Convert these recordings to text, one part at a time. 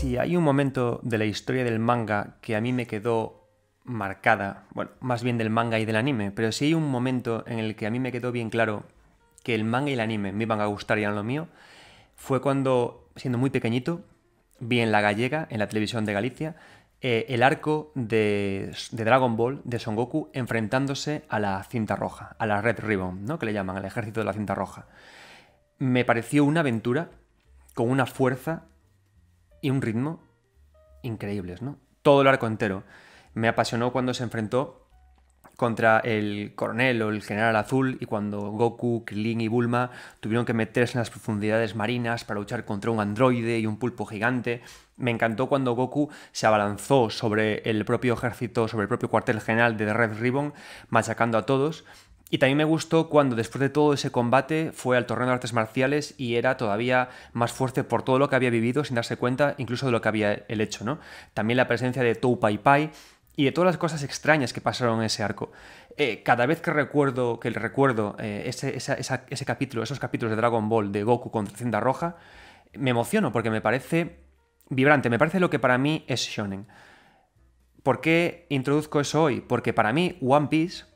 si hay un momento de la historia del manga que a mí me quedó marcada, bueno, más bien del manga y del anime, pero si hay un momento en el que a mí me quedó bien claro que el manga y el anime me iban a gustar y eran lo mío, fue cuando, siendo muy pequeñito, vi en La Gallega, en la televisión de Galicia, eh, el arco de, de, Dragon Ball de Son Goku enfrentándose a la cinta roja, a la Red Ribbon, ¿no? que le llaman, al ejército de la cinta roja. Me pareció una aventura con una fuerza y un ritmo increíbles, ¿no? Todo el arco entero. Me apasionó cuando se enfrentó contra el coronel o el general azul y cuando Goku, Krillin y Bulma tuvieron que meterse en las profundidades marinas para luchar contra un androide y un pulpo gigante. Me encantó cuando Goku se abalanzó sobre el propio ejército, sobre el propio cuartel general de Red Ribbon, machacando a todos. Y también me gustó cuando después de todo ese combate fue al torneo de artes marciales y era todavía más fuerte por todo lo que había vivido sin darse cuenta incluso de lo que había hecho, ¿no? También la presencia de Tou Pai Pai y de todas las cosas extrañas que pasaron en ese arco. Eh, cada vez que recuerdo, que recuerdo eh, ese, ese capítulo, esos capítulos de Dragon Ball de Goku contra Zenda Roja, me emociono porque me parece vibrante, me parece lo que para mí es shonen. ¿Por qué introduzco eso hoy? Porque para mí One Piece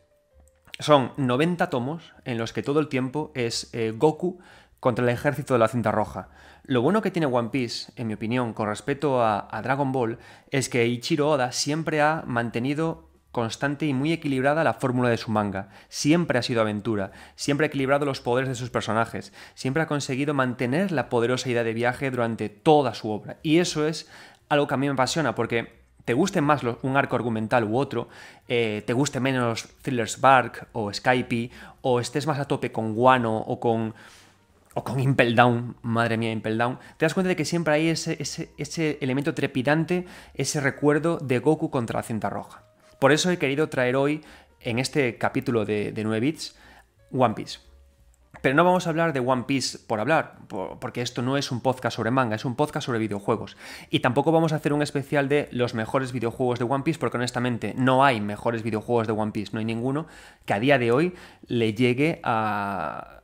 son 90 tomos en los que todo el tiempo es eh, Goku contra el ejército de la cinta roja. Lo bueno que tiene One Piece, en mi opinión, con respecto a, a Dragon Ball, es que Ichiro Oda siempre ha mantenido constante y muy equilibrada la fórmula de su manga. Siempre ha sido aventura, siempre ha equilibrado los poderes de sus personajes, siempre ha conseguido mantener la poderosa idea de viaje durante toda su obra. Y eso es algo que a mí me apasiona, porque te guste más un arco argumental u otro, eh, te guste menos Thrillers Bark o Skype, o estés más a tope con Guano o con, con Impel Down, madre mía, Impel Down, te das cuenta de que siempre hay ese, elemento trepidante, ese recuerdo de Goku contra la cinta roja. Por eso he querido traer hoy, en este capítulo de, de 9 bits, One Piece. Pero no vamos a hablar de One Piece por hablar, porque esto no es un podcast sobre manga, es un podcast sobre videojuegos. Y tampoco vamos a hacer un especial de los mejores videojuegos de One Piece, porque honestamente no hay mejores videojuegos de One Piece, no hay ninguno que a día de hoy le llegue a,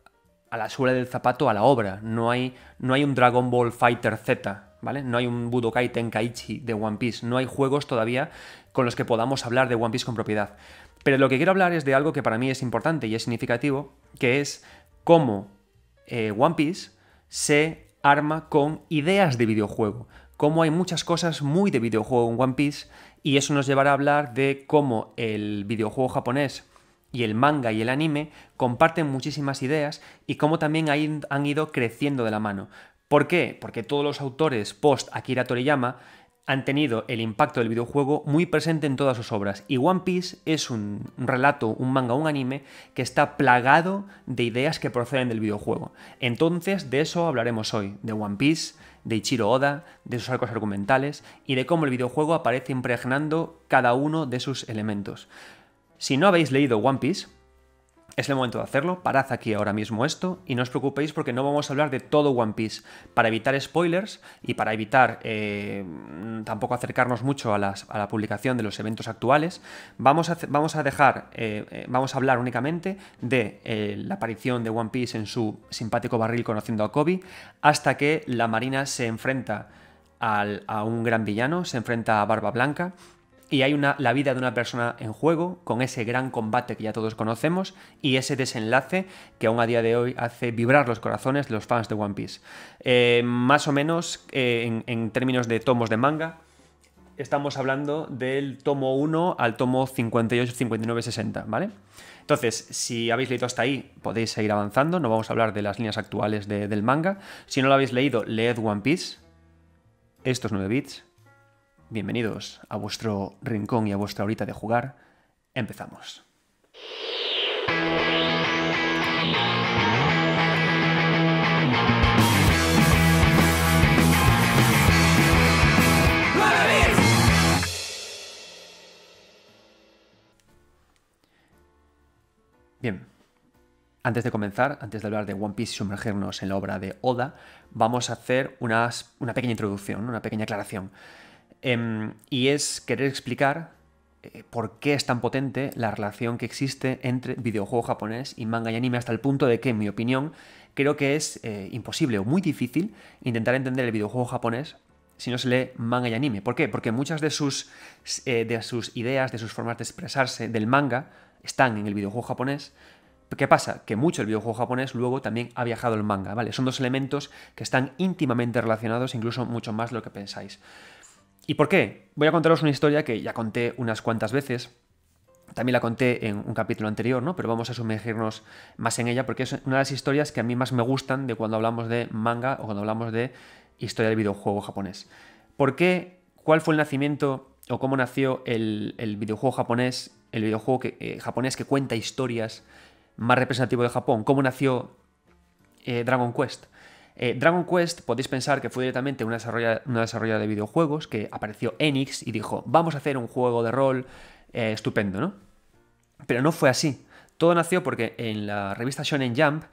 a la suela del zapato a la obra. No hay, no hay un Dragon Ball Fighter Z, ¿vale? No hay un Budokai Tenkaichi de One Piece, no hay juegos todavía con los que podamos hablar de One Piece con propiedad. Pero lo que quiero hablar es de algo que para mí es importante y es significativo, que es cómo eh, One Piece se arma con ideas de videojuego, cómo hay muchas cosas muy de videojuego en One Piece y eso nos llevará a hablar de cómo el videojuego japonés y el manga y el anime comparten muchísimas ideas y cómo también han ido creciendo de la mano. ¿Por qué? Porque todos los autores post Akira Toriyama han tenido el impacto del videojuego muy presente en todas sus obras. Y One Piece es un relato, un manga, un anime que está plagado de ideas que proceden del videojuego. Entonces, de eso hablaremos hoy, de One Piece, de Ichiro Oda, de sus arcos argumentales y de cómo el videojuego aparece impregnando cada uno de sus elementos. Si no habéis leído One Piece, es el momento de hacerlo, parad aquí ahora mismo esto y no os preocupéis porque no vamos a hablar de todo One Piece. Para evitar spoilers y para evitar eh, tampoco acercarnos mucho a, la publicación de los eventos actuales, vamos a, dejar, eh, eh, vamos a hablar únicamente de la aparición de One Piece en su simpático barril conociendo a Kobe hasta que la Marina se enfrenta a un gran villano, se enfrenta a Barba Blanca y hay una, la vida de una persona en juego, con ese gran combate que ya todos conocemos y ese desenlace que aún a día de hoy hace vibrar los corazones los fans de One Piece. Eh, más o menos eh, en, términos de tomos de manga, estamos hablando del tomo 1 al tomo 58, 59, 60, ¿vale? Entonces, si habéis leído hasta ahí, podéis seguir avanzando, no vamos a hablar de las líneas actuales del manga. Si no lo habéis leído, leed One Piece. Estos 9 bits Bienvenidos a vuestro rincón y a vuestra horita de jugar. Empezamos. Bien, antes de comenzar, antes de hablar de One Piece y sumergirnos en la obra de Oda, vamos a hacer una pequeña introducción, una pequeña aclaración. Em, y es querer explicar eh, por qué es tan potente la relación que existe entre videojuego japonés y manga y anime hasta el punto de que, en mi opinión, creo que es eh, imposible o muy difícil intentar entender el videojuego japonés si no se lee manga y anime. ¿Por qué? Porque muchas de sus, eh, de sus ideas, de sus formas de expresarse del manga están en el videojuego japonés, ¿Qué pasa? Que mucho el videojuego japonés luego también ha viajado el manga, ¿vale? Son dos elementos que están íntimamente relacionados, incluso mucho más de lo que pensáis. ¿Y por qué? Voy a contaros una historia que ya conté unas cuantas veces. También la conté en un capítulo anterior, ¿no? Pero vamos a sumergirnos más en ella porque es una de las historias que a mí más me gustan de cuando hablamos de manga o cuando hablamos de historia del videojuego japonés. ¿Por qué? ¿Cuál fue el nacimiento o cómo nació el, videojuego japonés, el videojuego eh, japonés que cuenta historias más representativo de Japón? ¿Cómo nació eh, Dragon Quest? Eh, Dragon Quest podéis pensar que fue directamente una desarrolladora, una de videojuegos que apareció Enix y dijo, vamos a hacer un juego de rol eh, estupendo, ¿no? Pero no fue así. Todo nació porque en la revista Shonen Jump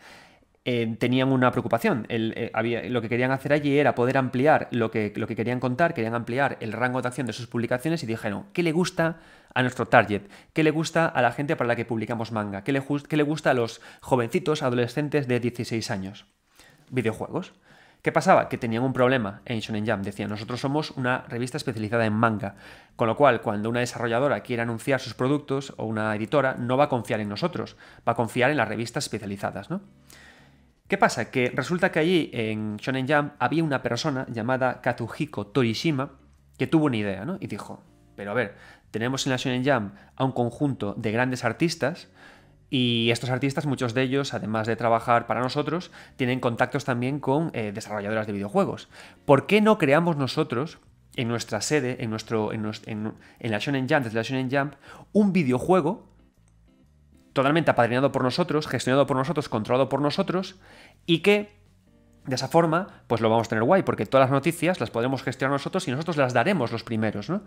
eh, tenían una preocupación. lo que querían hacer allí era poder ampliar lo que, lo que querían contar, querían ampliar el rango de acción de sus publicaciones y dijeron, ¿qué le gusta a nuestro target? ¿Qué le gusta a la gente para la que publicamos manga? le, qué le gusta a los jovencitos, adolescentes de 16 años? videojuegos. ¿Qué pasaba? Que tenían un problema en Shonen Jam. Decían, nosotros somos una revista especializada en manga, con lo cual cuando una desarrolladora quiere anunciar sus productos o una editora no va a confiar en nosotros, va a confiar en las revistas especializadas, ¿no? ¿Qué pasa? Que resulta que allí en Shonen Jam había una persona llamada Katsuhiko Torishima que tuvo una idea, ¿no? Y dijo, pero a ver, tenemos en la Shonen Jam a un conjunto de grandes artistas y estos artistas, muchos de ellos, además de trabajar para nosotros, tienen contactos también con eh, desarrolladoras de videojuegos. ¿Por qué no creamos nosotros, en nuestra sede, en, nuestro, en, en, en la Shonen Jump, desde la Shonen Jump, un videojuego totalmente apadrinado por nosotros, gestionado por nosotros, controlado por nosotros, y que de esa forma, pues lo vamos a tener guay, porque todas las noticias las podremos gestionar nosotros y nosotros las daremos los primeros. ¿no?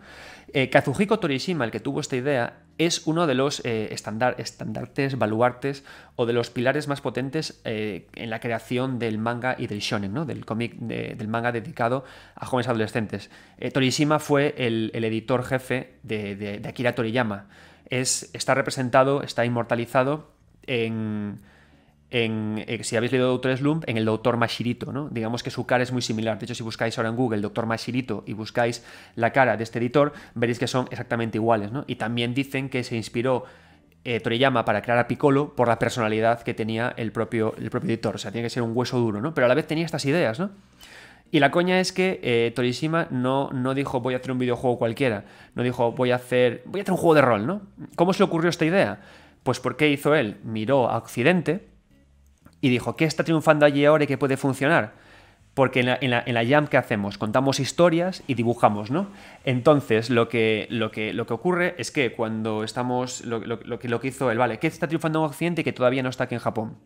Eh, Kazuhiko Torishima, el que tuvo esta idea, es uno de los eh, estandartes, baluartes o de los pilares más potentes eh, en la creación del manga y del shonen, ¿no? del cómic, del manga dedicado a jóvenes adolescentes. Torishima fue el, editor jefe de, Akira Toriyama. Es, está representado, está inmortalizado en eh, si habéis leído Doctor Slump, en el Doctor Mashirito, ¿no? Digamos que su cara es muy similar. De hecho, si buscáis ahora en Google Doctor Mashirito y buscáis la cara de este editor, veréis que son exactamente iguales, Y también dicen que se inspiró eh, Toriyama para crear a Piccolo por la personalidad que tenía el propio, el propio editor. O sea, tiene que ser un hueso duro, ¿no? Pero a la vez tenía estas ideas, ¿no? Y la coña es que eh, Torishima no, no dijo voy a hacer un videojuego cualquiera, no dijo voy a hacer voy a hacer un juego de rol, ¿no? ¿Cómo se le ocurrió esta idea? Pues porque hizo él, miró a Occidente, y dijo, ¿qué está triunfando allí ahora y qué puede funcionar? Porque en la, en, Jam, ¿qué hacemos? Contamos historias y dibujamos, ¿no? Entonces, lo que, lo que, lo que ocurre es que cuando estamos. Lo, que, lo que hizo él, vale, ¿qué está triunfando en Occidente y que todavía no está aquí en Japón?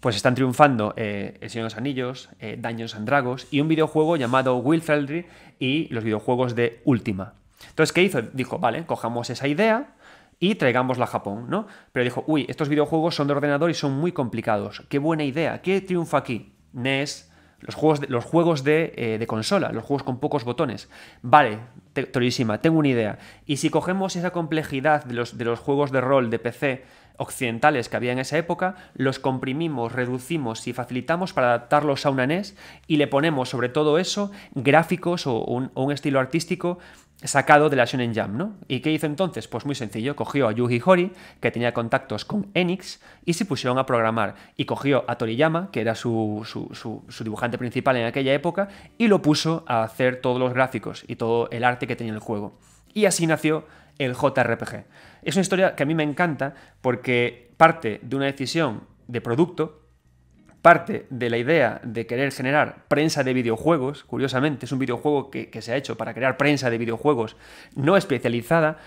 Pues están triunfando eh, El Señor de los Anillos, Daños eh, Dungeons and Dragos, y un videojuego llamado Wilfeldry y los videojuegos de Ultima. Entonces, ¿qué hizo? Dijo, vale, cojamos esa idea, y traigámosla a Japón, ¿no? Pero dijo, uy, estos videojuegos son de ordenador y son muy complicados. Qué buena idea, qué triunfa aquí. NES, los juegos de, los juegos eh, de, consola, los juegos con pocos botones. Vale, tengo una idea. Y si cogemos esa complejidad de los, de los juegos de rol de PC occidentales que había en esa época, los comprimimos, reducimos y facilitamos para adaptarlos a una NES y le ponemos sobre todo eso gráficos o un estilo artístico sacado de la Shonen Jam, ¿no? ¿Y qué hizo entonces? Pues muy sencillo, cogió a Yuji Hori, que tenía contactos con Enix, y se pusieron a programar. Y cogió a Toriyama, que era su, su, su, dibujante principal en aquella época, y lo puso a hacer todos los gráficos y todo el arte que tenía el juego. Y así nació el JRPG. Es una historia que a mí me encanta porque parte de una decisión de producto parte de la idea de querer generar prensa de videojuegos, curiosamente es un videojuego que, se ha hecho para crear prensa de videojuegos no especializada,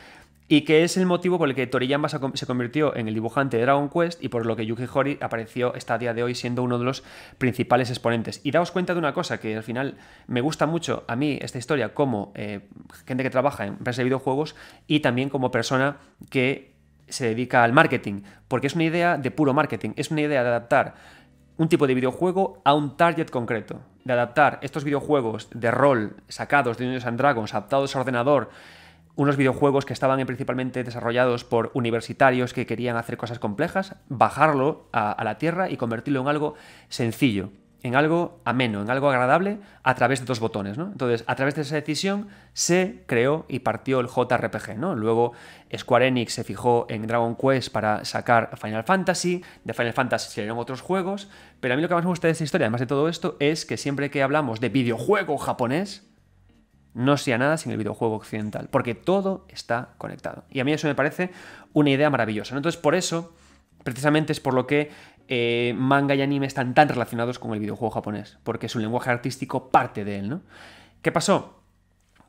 y que es el motivo por el que Toriyama se convirtió en el dibujante de Dragon Quest y por lo que Yuki Horii apareció hasta día de hoy siendo uno de los principales exponentes. Y daos cuenta de una cosa que al final me gusta mucho a mí esta historia como eh, gente que trabaja en prensa de videojuegos y también como persona que se dedica al marketing, porque es una idea de puro marketing, es una idea de adaptar un tipo de videojuego a un target concreto. De adaptar estos videojuegos de rol sacados de Dungeons and Dragons, adaptados a ordenador, unos videojuegos que estaban principalmente desarrollados por universitarios que querían hacer cosas complejas, bajarlo a la tierra y convertirlo en algo sencillo en algo ameno, en algo agradable, a través de dos botones. ¿no? Entonces, a través de esa decisión se creó y partió el JRPG. ¿no? Luego Square Enix se fijó en Dragon Quest para sacar Final Fantasy, de Final Fantasy salieron otros juegos, pero a mí lo que más me gusta de esta historia, además de todo esto, es que siempre que hablamos de videojuego japonés, no sea nada sin el videojuego occidental, porque todo está conectado. Y a mí eso me parece una idea maravillosa. ¿no? Entonces, por eso, precisamente es por lo que eh, manga y anime están tan relacionados con el videojuego japonés, porque su lenguaje artístico parte de él, ¿no? ¿Qué pasó?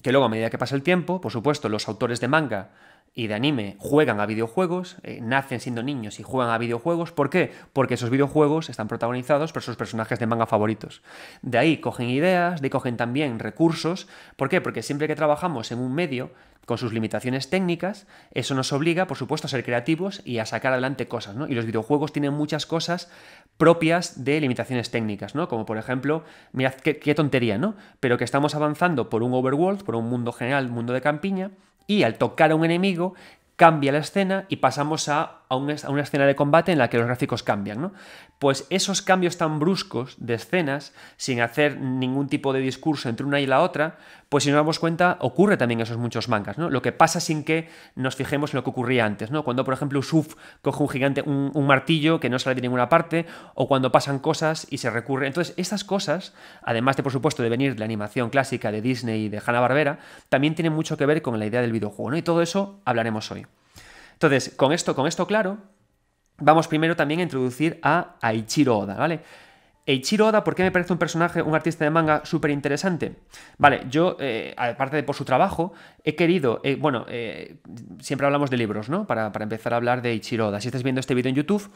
Que luego, a medida que pasa el tiempo, por supuesto, los autores de manga y de anime juegan a videojuegos, eh, nacen siendo niños y juegan a videojuegos. ¿Por qué? Porque esos videojuegos están protagonizados por sus personajes de manga favoritos. De ahí cogen ideas, de ahí cogen también recursos. ¿Por qué? Porque siempre que trabajamos en un medio con sus limitaciones técnicas, eso nos obliga, por supuesto, a ser creativos y a sacar adelante cosas, ¿no? Y los videojuegos tienen muchas cosas propias de limitaciones técnicas, ¿no? Como por ejemplo, mirad qué, qué tontería, ¿no? Pero que estamos avanzando por un overworld, por un mundo general, mundo de campiña, y al tocar a un enemigo cambia la escena y pasamos a, a, una, escena de combate en la que los gráficos cambian. ¿no? pues esos cambios tan bruscos de escenas, sin hacer ningún tipo de discurso entre una y la otra, pues si nos damos cuenta, ocurre también en esos muchos mangas, ¿no? Lo que pasa sin que nos fijemos en lo que ocurría antes, ¿no? Cuando, por ejemplo, Usuf coge un gigante, un, martillo que no sale de ninguna parte, o cuando pasan cosas y se recurre. Entonces, estas cosas, además de, por supuesto, de venir de la animación clásica de Disney y de Hanna-Barbera, también tienen mucho que ver con la idea del videojuego, ¿no? Y todo eso hablaremos hoy. Entonces, con esto, con esto claro, vamos primero también a introducir a Aichiro Oda, ¿vale? Ichiro Oda, ¿por qué me parece un personaje, un artista de manga súper interesante? Vale, yo, eh, aparte de por su trabajo, he querido, eh, bueno, eh, siempre hablamos de libros, ¿no? Para, empezar a hablar de Eiichiro Oda. Si estás viendo este vídeo en YouTube,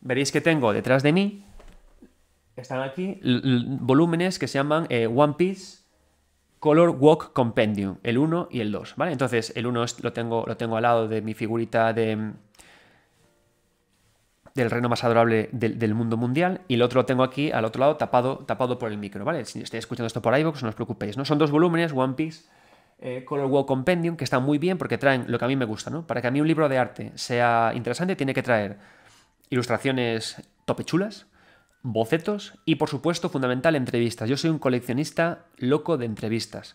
veréis que tengo detrás de mí, están aquí, volúmenes que se llaman One Piece, Color Walk Compendium, el 1 y el 2, ¿vale? Entonces, el 1 lo tengo, lo tengo al lado de mi figurita de del reino más adorable del, mundo mundial, y el otro lo tengo aquí al otro lado tapado, tapado por el micro, ¿vale? Si estáis escuchando esto por iVoox, pues no os preocupéis, ¿no? Son dos volúmenes, One Piece, eh, Color World Compendium, que están muy bien porque traen lo que a mí me gusta, ¿no? Para que a mí un libro de arte sea interesante, tiene que traer ilustraciones topechulas, bocetos y, por supuesto, fundamental, entrevistas. Yo soy un coleccionista loco de entrevistas.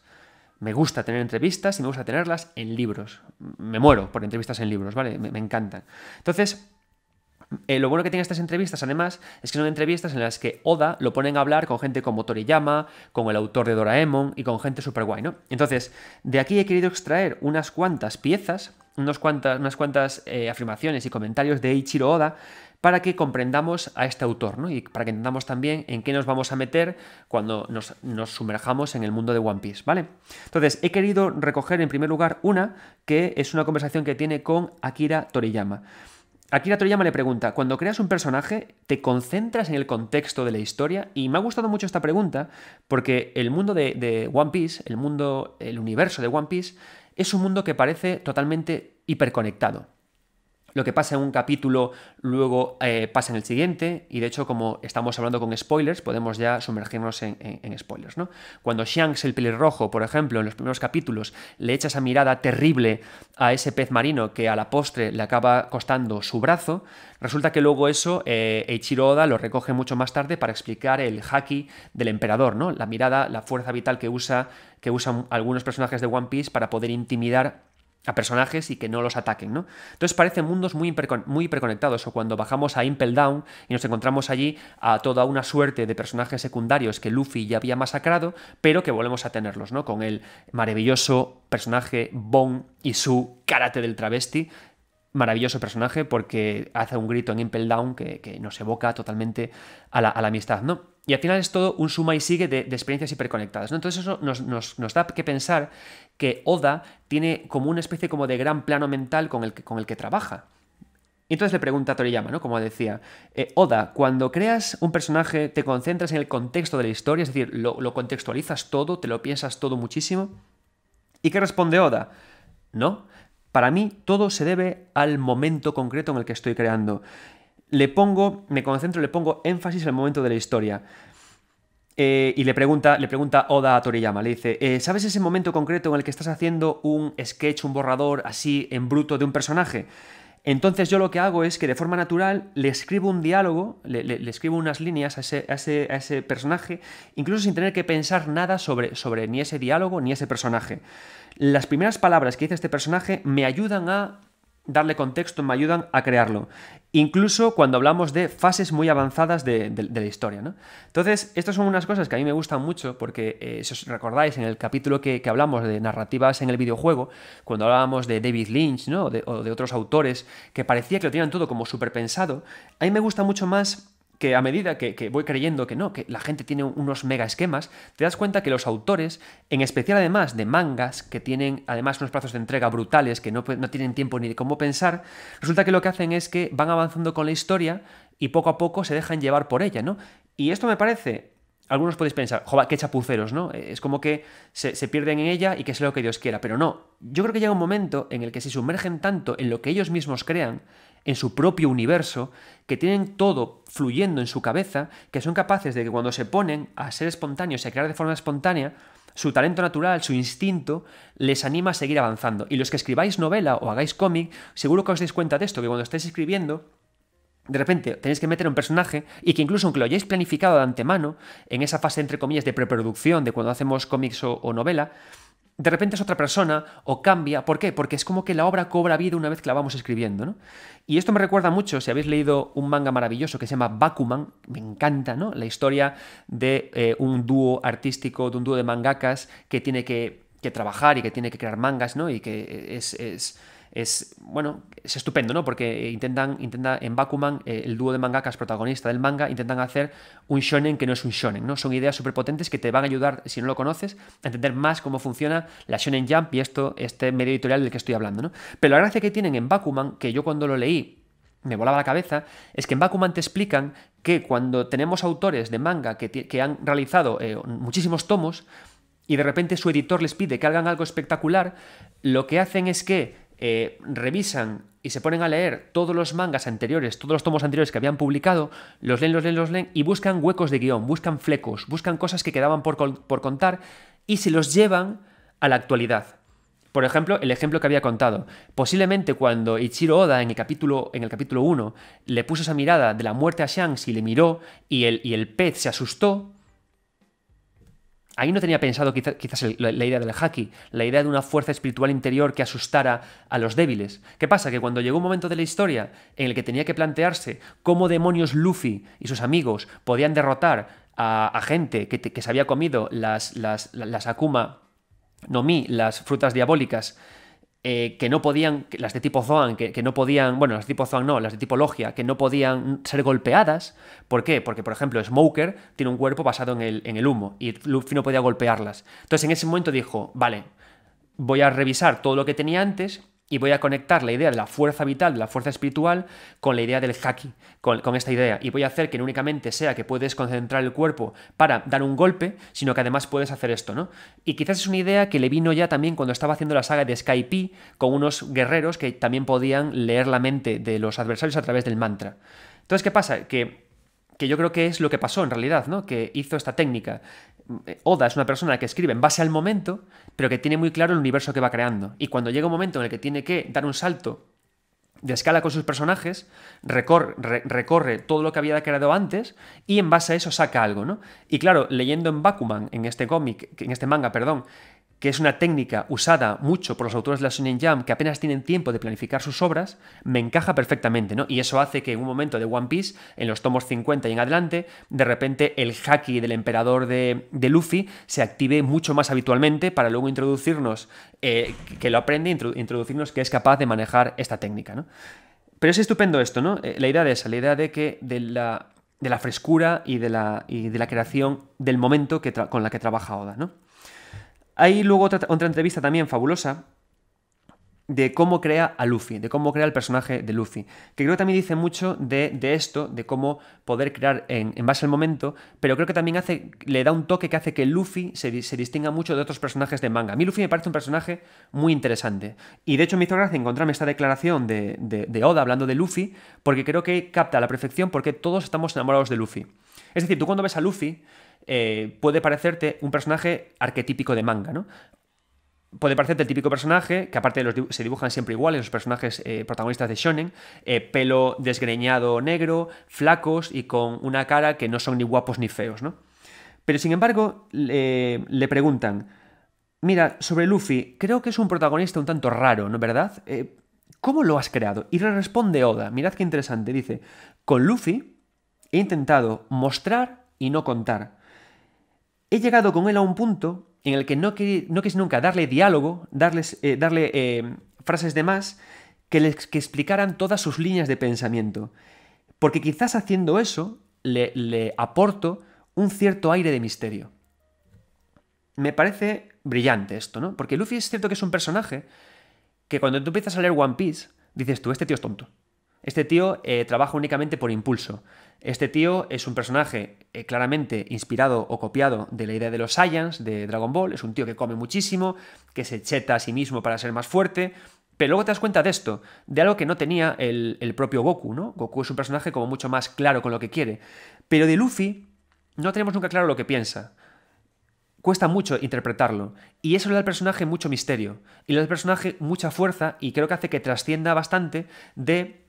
Me gusta tener entrevistas y me gusta tenerlas en libros. Me muero por entrevistas en libros, ¿vale? Me, me encantan. Entonces, eh, lo bueno que tienen estas entrevistas, además, es que son entrevistas en las que Oda lo ponen a hablar con gente como Toriyama, con el autor de Doraemon y con gente súper guay, ¿no? Entonces, de aquí he querido extraer unas cuantas piezas, unas cuantas, unas eh, cuantas afirmaciones y comentarios de Ichiro Oda para que comprendamos a este autor, ¿no? Y para que entendamos también en qué nos vamos a meter cuando nos, nos, sumerjamos en el mundo de One Piece, ¿vale? Entonces, he querido recoger en primer lugar una que es una conversación que tiene con Akira Toriyama. Akira Toriyama le pregunta, cuando creas un personaje, ¿te concentras en el contexto de la historia? Y me ha gustado mucho esta pregunta porque el mundo de, de One Piece, el mundo, el universo de One Piece, es un mundo que parece totalmente hiperconectado lo que pasa en un capítulo luego eh, pasa en el siguiente, y de hecho como estamos hablando con spoilers, podemos ya sumergirnos en, spoilers. ¿no? Cuando Shanks, el pelirrojo, por ejemplo, en los primeros capítulos, le echa esa mirada terrible a ese pez marino que a la postre le acaba costando su brazo, resulta que luego eso eh, Oda lo recoge mucho más tarde para explicar el haki del emperador, ¿no? la mirada, la fuerza vital que, usa, que usan algunos personajes de One Piece para poder intimidar a personajes y que no los ataquen, ¿no? Entonces parecen mundos muy, muy hiperconectados, o cuando bajamos a Impel Down y nos encontramos allí a toda una suerte de personajes secundarios que Luffy ya había masacrado, pero que volvemos a tenerlos, ¿no? Con el maravilloso personaje Bon y su karate del travesti, maravilloso personaje porque hace un grito en Impel Down que, nos evoca totalmente a la, amistad, ¿no? Y al final es todo un suma y sigue de, experiencias hiperconectadas, ¿no? Entonces eso nos, da que pensar que Oda tiene como una especie como de gran plano mental con el que, con el que trabaja. Y entonces le pregunta a Toriyama, ¿no? Como decía, eh, Oda, cuando creas un personaje te concentras en el contexto de la historia, es decir, lo contextualizas todo, te lo piensas todo muchísimo. ¿Y qué responde Oda? No, para mí todo se debe al momento concreto en el que estoy creando. Le pongo, me concentro, le pongo énfasis al momento de la historia. Eh, y le pregunta, le pregunta Oda a Toriyama, le dice, eh, ¿sabes ese momento concreto en el que estás haciendo un sketch, un borrador así en bruto de un personaje? Entonces yo lo que hago es que de forma natural le escribo un diálogo, le, escribo unas líneas a ese, personaje, incluso sin tener que pensar nada sobre, sobre ni ese diálogo ni ese personaje las primeras palabras que dice este personaje me ayudan a darle contexto, me ayudan a crearlo. Incluso cuando hablamos de fases muy avanzadas de, la historia. ¿no? Entonces, estas son unas cosas que a mí me gustan mucho porque, eh, si os recordáis, en el capítulo que, hablamos de narrativas en el videojuego, cuando hablábamos de David Lynch ¿no? o de otros autores que parecía que lo tenían todo como súper pensado, a mí me gusta mucho más que a medida que, voy creyendo que no, que la gente tiene unos mega esquemas, te das cuenta que los autores, en especial además de mangas, que tienen además unos plazos de entrega brutales, que no, tienen tiempo ni de cómo pensar, resulta que lo que hacen es que van avanzando con la historia y poco a poco se dejan llevar por ella, ¿no? Y esto me parece algunos podéis pensar, joder, qué chapuceros, ¿no? Eh, es como que se, pierden en ella y que es lo que Dios quiera, pero no. Yo creo que llega un momento en el que se sumergen tanto en lo que ellos mismos crean, en su propio universo, que tienen todo fluyendo en su cabeza, que son capaces de que cuando se ponen a ser espontáneos a crear de forma espontánea, su talento natural, su instinto, les anima a seguir avanzando. Y los que escribáis novela o hagáis cómic, seguro que os dais cuenta de esto, que cuando estáis escribiendo, de repente tenéis que meter un personaje y que incluso aunque lo hayáis planificado de antemano, en esa fase entre comillas de preproducción, de cuando hacemos cómics o novela, de repente es otra persona o cambia. ¿Por qué? Porque es como que la obra cobra vida una vez que la vamos escribiendo, ¿no? Y esto me recuerda mucho, si habéis leído un manga maravilloso que se llama Bakuman, me encanta, ¿no? La historia de eh, un dúo artístico, de un dúo de mangakas que tiene que, que, trabajar y que tiene que crear mangas, ¿no? Y que es, es es, bueno, es estupendo, ¿no? Porque intentan, intenta en Bakuman, eh, el dúo de mangakas protagonista del manga, intentan hacer un shonen que no es un shonen, ¿no? Son ideas súper potentes que te van a ayudar, si no lo conoces, a entender más cómo funciona la shonen jump y esto, este medio editorial del que estoy hablando, ¿no? Pero la gracia que tienen en Bakuman, que yo cuando lo leí me volaba la cabeza, es que en Bakuman te explican que cuando tenemos autores de manga que, han realizado eh, muchísimos tomos, y de repente su editor les pide que hagan algo espectacular, lo que hacen es que eh, revisan y se ponen a leer todos los mangas anteriores, todos los tomos anteriores que habían publicado, los leen, los leen, los leen y buscan huecos de guión, buscan flecos, buscan cosas que quedaban por, contar y se los llevan a la actualidad. Por ejemplo, el ejemplo que había contado. Posiblemente cuando Ichiro Oda en el capítulo, en el capítulo 1 le puso esa mirada de la muerte a Shanks y le miró y el, y el pez se asustó, Ahí no tenía pensado quizás la, idea del haki, la idea de una fuerza espiritual interior que asustara a los débiles. ¿Qué pasa? Que cuando llegó un momento de la historia en el que tenía que plantearse cómo demonios Luffy y sus amigos podían derrotar a, gente que, se había comido las, las, las Akuma no mi, las frutas diabólicas eh, que no podían, las de tipo Zoan, que, no podían, bueno, las de tipo Zoan no, las de tipo Logia, que no podían ser golpeadas. ¿Por qué? Porque, por ejemplo, Smoker tiene un cuerpo basado en el, en el humo y Luffy no podía golpearlas. Entonces, en ese momento dijo, vale, voy a revisar todo lo que tenía antes y voy a conectar la idea de la fuerza vital, de la fuerza espiritual, con la idea del haki, con, esta idea. Y voy a hacer que no únicamente sea que puedes concentrar el cuerpo para dar un golpe, sino que además puedes hacer esto, ¿no? Y quizás es una idea que le vino ya también cuando estaba haciendo la saga de Skype con unos guerreros que también podían leer la mente de los adversarios a través del mantra. Entonces, ¿qué pasa? Que que yo creo que es lo que pasó en realidad, ¿no? Que hizo esta técnica. Eh, Oda es una persona que escribe en base al momento, pero que tiene muy claro el universo que va creando. Y cuando llega un momento en el que tiene que dar un salto de escala con sus personajes, recorre, todo lo que había creado antes y en base a eso saca algo, ¿no? Y claro, leyendo en Bakuman, en este cómic, en este manga, perdón, que es una técnica usada mucho por los autores de la Shonen Jam que apenas tienen tiempo de planificar sus obras, me encaja perfectamente, ¿no? Y eso hace que en un momento de One Piece, en los tomos 50 y en adelante, de repente el haki del emperador de, Luffy se active mucho más habitualmente para luego introducirnos, eh, que lo aprende, introducirnos que es capaz de manejar esta técnica, ¿no? Pero es estupendo esto, ¿no? Eh, la idea de esa, la idea de que de la, de la frescura y de la, de la creación del momento que con la que trabaja Oda, ¿no? Hay luego otra, entrevista también fabulosa de cómo crea a Luffy, de cómo crea el personaje de Luffy, que creo que también dice mucho de, esto, de cómo poder crear en, base al momento, pero creo que también hace, le da un toque que hace que Luffy se, distinga mucho de otros personajes de manga. A mí Luffy me parece un personaje muy interesante, y de hecho me hizo gracia encontrarme esta declaración de, de Oda hablando de Luffy, porque creo que capta a la perfección porque todos estamos enamorados de Luffy. Es decir, tú cuando ves a Luffy, eh, puede parecerte un personaje arquetípico de manga, ¿no? puede parecerte el típico personaje, que aparte se dibujan siempre iguales, los personajes eh, protagonistas de Shonen, eh, pelo desgreñado negro, flacos y con una cara que no son ni guapos ni feos, ¿no? Pero sin embargo, le, preguntan, mira, sobre Luffy, creo que es un protagonista un tanto raro, ¿no verdad? ¿Cómo lo has creado? Y le responde Oda, mirad qué interesante, dice, con Luffy he intentado mostrar y no contar he llegado con él a un punto en el que no, quise nunca darle diálogo, darles, eh, darle eh, frases de más que, les, explicaran todas sus líneas de pensamiento. Porque quizás haciendo eso le, aporto un cierto aire de misterio. Me parece brillante esto, ¿no? Porque Luffy es cierto que es un personaje que cuando tú empiezas a leer One Piece, dices tú, este tío es tonto. Este tío eh, trabaja únicamente por impulso. Este tío es un personaje eh, claramente inspirado o copiado de la idea de los Saiyans de Dragon Ball. Es un tío que come muchísimo, que se cheta a sí mismo para ser más fuerte. Pero luego te das cuenta de esto, de algo que no tenía el, el propio Goku, ¿no? Goku es un personaje como mucho más claro con lo que quiere. Pero de Luffy no tenemos nunca claro lo que piensa cuesta mucho interpretarlo. Y eso le da al personaje mucho misterio. Y le da al personaje mucha fuerza y creo que hace que trascienda bastante de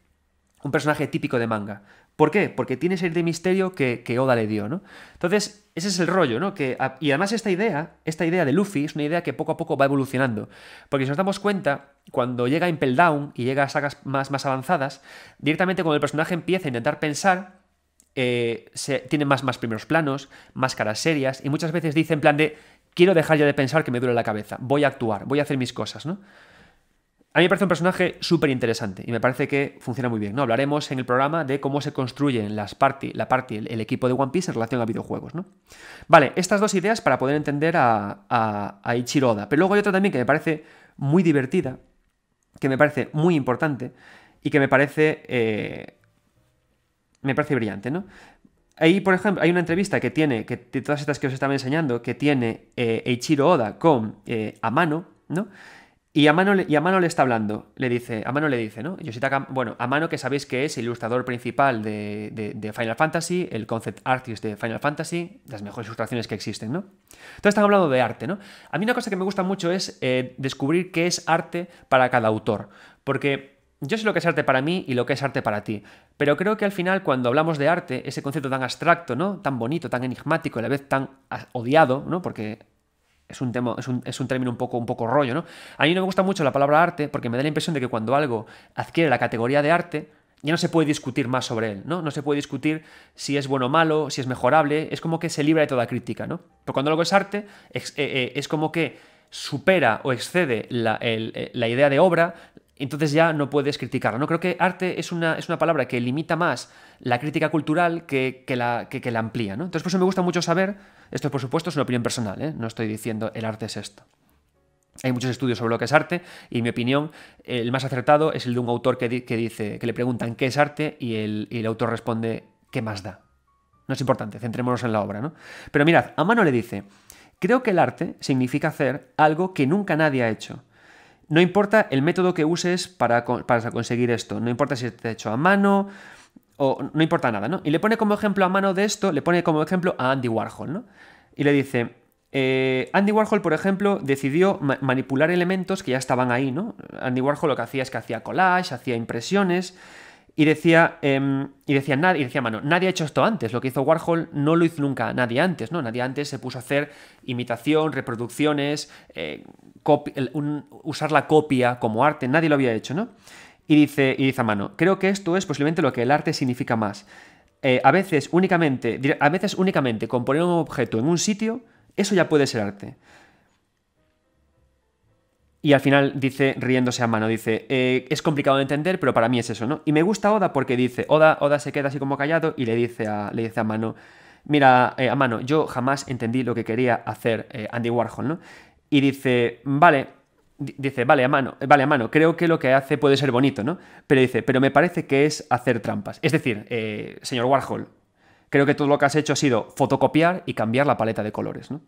un personaje típico de manga. ¿Por qué? Porque tiene ese de misterio que, Oda le dio, ¿no? Entonces, ese es el rollo, ¿no? y además esta idea, esta idea de Luffy es una idea que poco a poco va evolucionando. Porque si nos damos cuenta, cuando llega Impel Down y llega a sagas más, más avanzadas, directamente cuando el personaje empieza a intentar pensar, eh, se, tiene más, más primeros planos, más caras serias, y muchas veces dice en plan de, quiero dejar ya de pensar que me duele la cabeza, voy a actuar, voy a hacer mis cosas, ¿no? A mí me parece un personaje súper interesante y me parece que funciona muy bien. ¿no? Hablaremos en el programa de cómo se construyen las party, la party, el, equipo de One Piece en relación a videojuegos. ¿no? Vale, estas dos ideas para poder entender a, Ichiro Oda. Pero luego hay otra también que me parece muy divertida, que me parece muy importante y que me parece. Eh, me parece brillante, ¿no? Ahí, por ejemplo, hay una entrevista que tiene, que de todas estas que os estaba enseñando, que tiene eh, Ichiro Oda con eh, Amano, ¿no? Y Amano, y le está hablando, le dice, A mano le dice, ¿no? Yoshitaka, bueno, mano que sabéis que es ilustrador principal de, Final Fantasy, el concept artist de Final Fantasy, las mejores ilustraciones que existen, ¿no? Entonces están hablando de arte, ¿no? A mí una cosa que me gusta mucho es eh, descubrir qué es arte para cada autor, porque yo sé lo que es arte para mí y lo que es arte para ti, pero creo que al final cuando hablamos de arte, ese concepto tan abstracto, ¿no? Tan bonito, tan enigmático a la vez tan ah, odiado, ¿no? Porque es un, tema, es un, término un poco, un poco rollo, ¿no? A mí no me gusta mucho la palabra arte porque me da la impresión de que cuando algo adquiere la categoría de arte, ya no se puede discutir más sobre él, ¿no? No se puede discutir si es bueno o malo, si es mejorable, es como que se libra de toda crítica, ¿no? Pero cuando algo es arte, eh, eh, es, como que supera o excede la, eh, la, idea de obra, entonces ya no puedes criticarla. ¿no? Creo que arte es una, es una palabra que limita más la crítica cultural que, la, amplía. ¿no? Entonces, por eso me gusta mucho saber, esto por supuesto es una opinión personal, ¿eh? no estoy diciendo el arte es esto. Hay muchos estudios sobre lo que es arte y mi opinión el más acertado es el de un autor que, dice que le preguntan qué es arte y el, autor responde qué más da. No es importante, centrémonos en la obra, ¿no? Pero mirad, a mano le dice, creo que el arte significa hacer algo que nunca nadie ha hecho no importa el método que uses para, conseguir esto, no importa si te ha hecho a mano o no importa nada, ¿no? Y le pone como ejemplo a mano de esto, le pone como ejemplo a Andy Warhol, ¿no? Y le dice, eh, Andy Warhol, por ejemplo, decidió manipular elementos que ya estaban ahí, ¿no? Andy Warhol lo que hacía es que hacía collage, hacía impresiones y decía, em, y decía, nadie, y decía mano, nadie ha hecho esto antes. Lo que hizo Warhol no lo hizo nunca nadie antes, ¿no? Nadie antes se puso a hacer imitación, reproducciones, eh, usar la copia como arte, nadie lo había hecho, ¿no? Y dice, y a mano, creo que esto es posiblemente lo que el arte significa más. Eh, a, veces únicamente, a veces únicamente con poner un objeto en un sitio, eso ya puede ser arte. Y al final dice, riéndose a mano, dice, eh, es complicado de entender, pero para mí es eso, ¿no? Y me gusta Oda porque dice, Oda, Oda se queda así como callado y le dice a, le dice a mano, mira, eh, a mano, yo jamás entendí lo que quería hacer Andy Warhol, ¿no? y dice, vale, dice, vale, a mano, vale, a mano, creo que lo que hace puede ser bonito, ¿no? Pero dice, pero me parece que es hacer trampas. Es decir, eh, señor Warhol, creo que todo lo que has hecho ha sido fotocopiar y cambiar la paleta de colores, ¿no?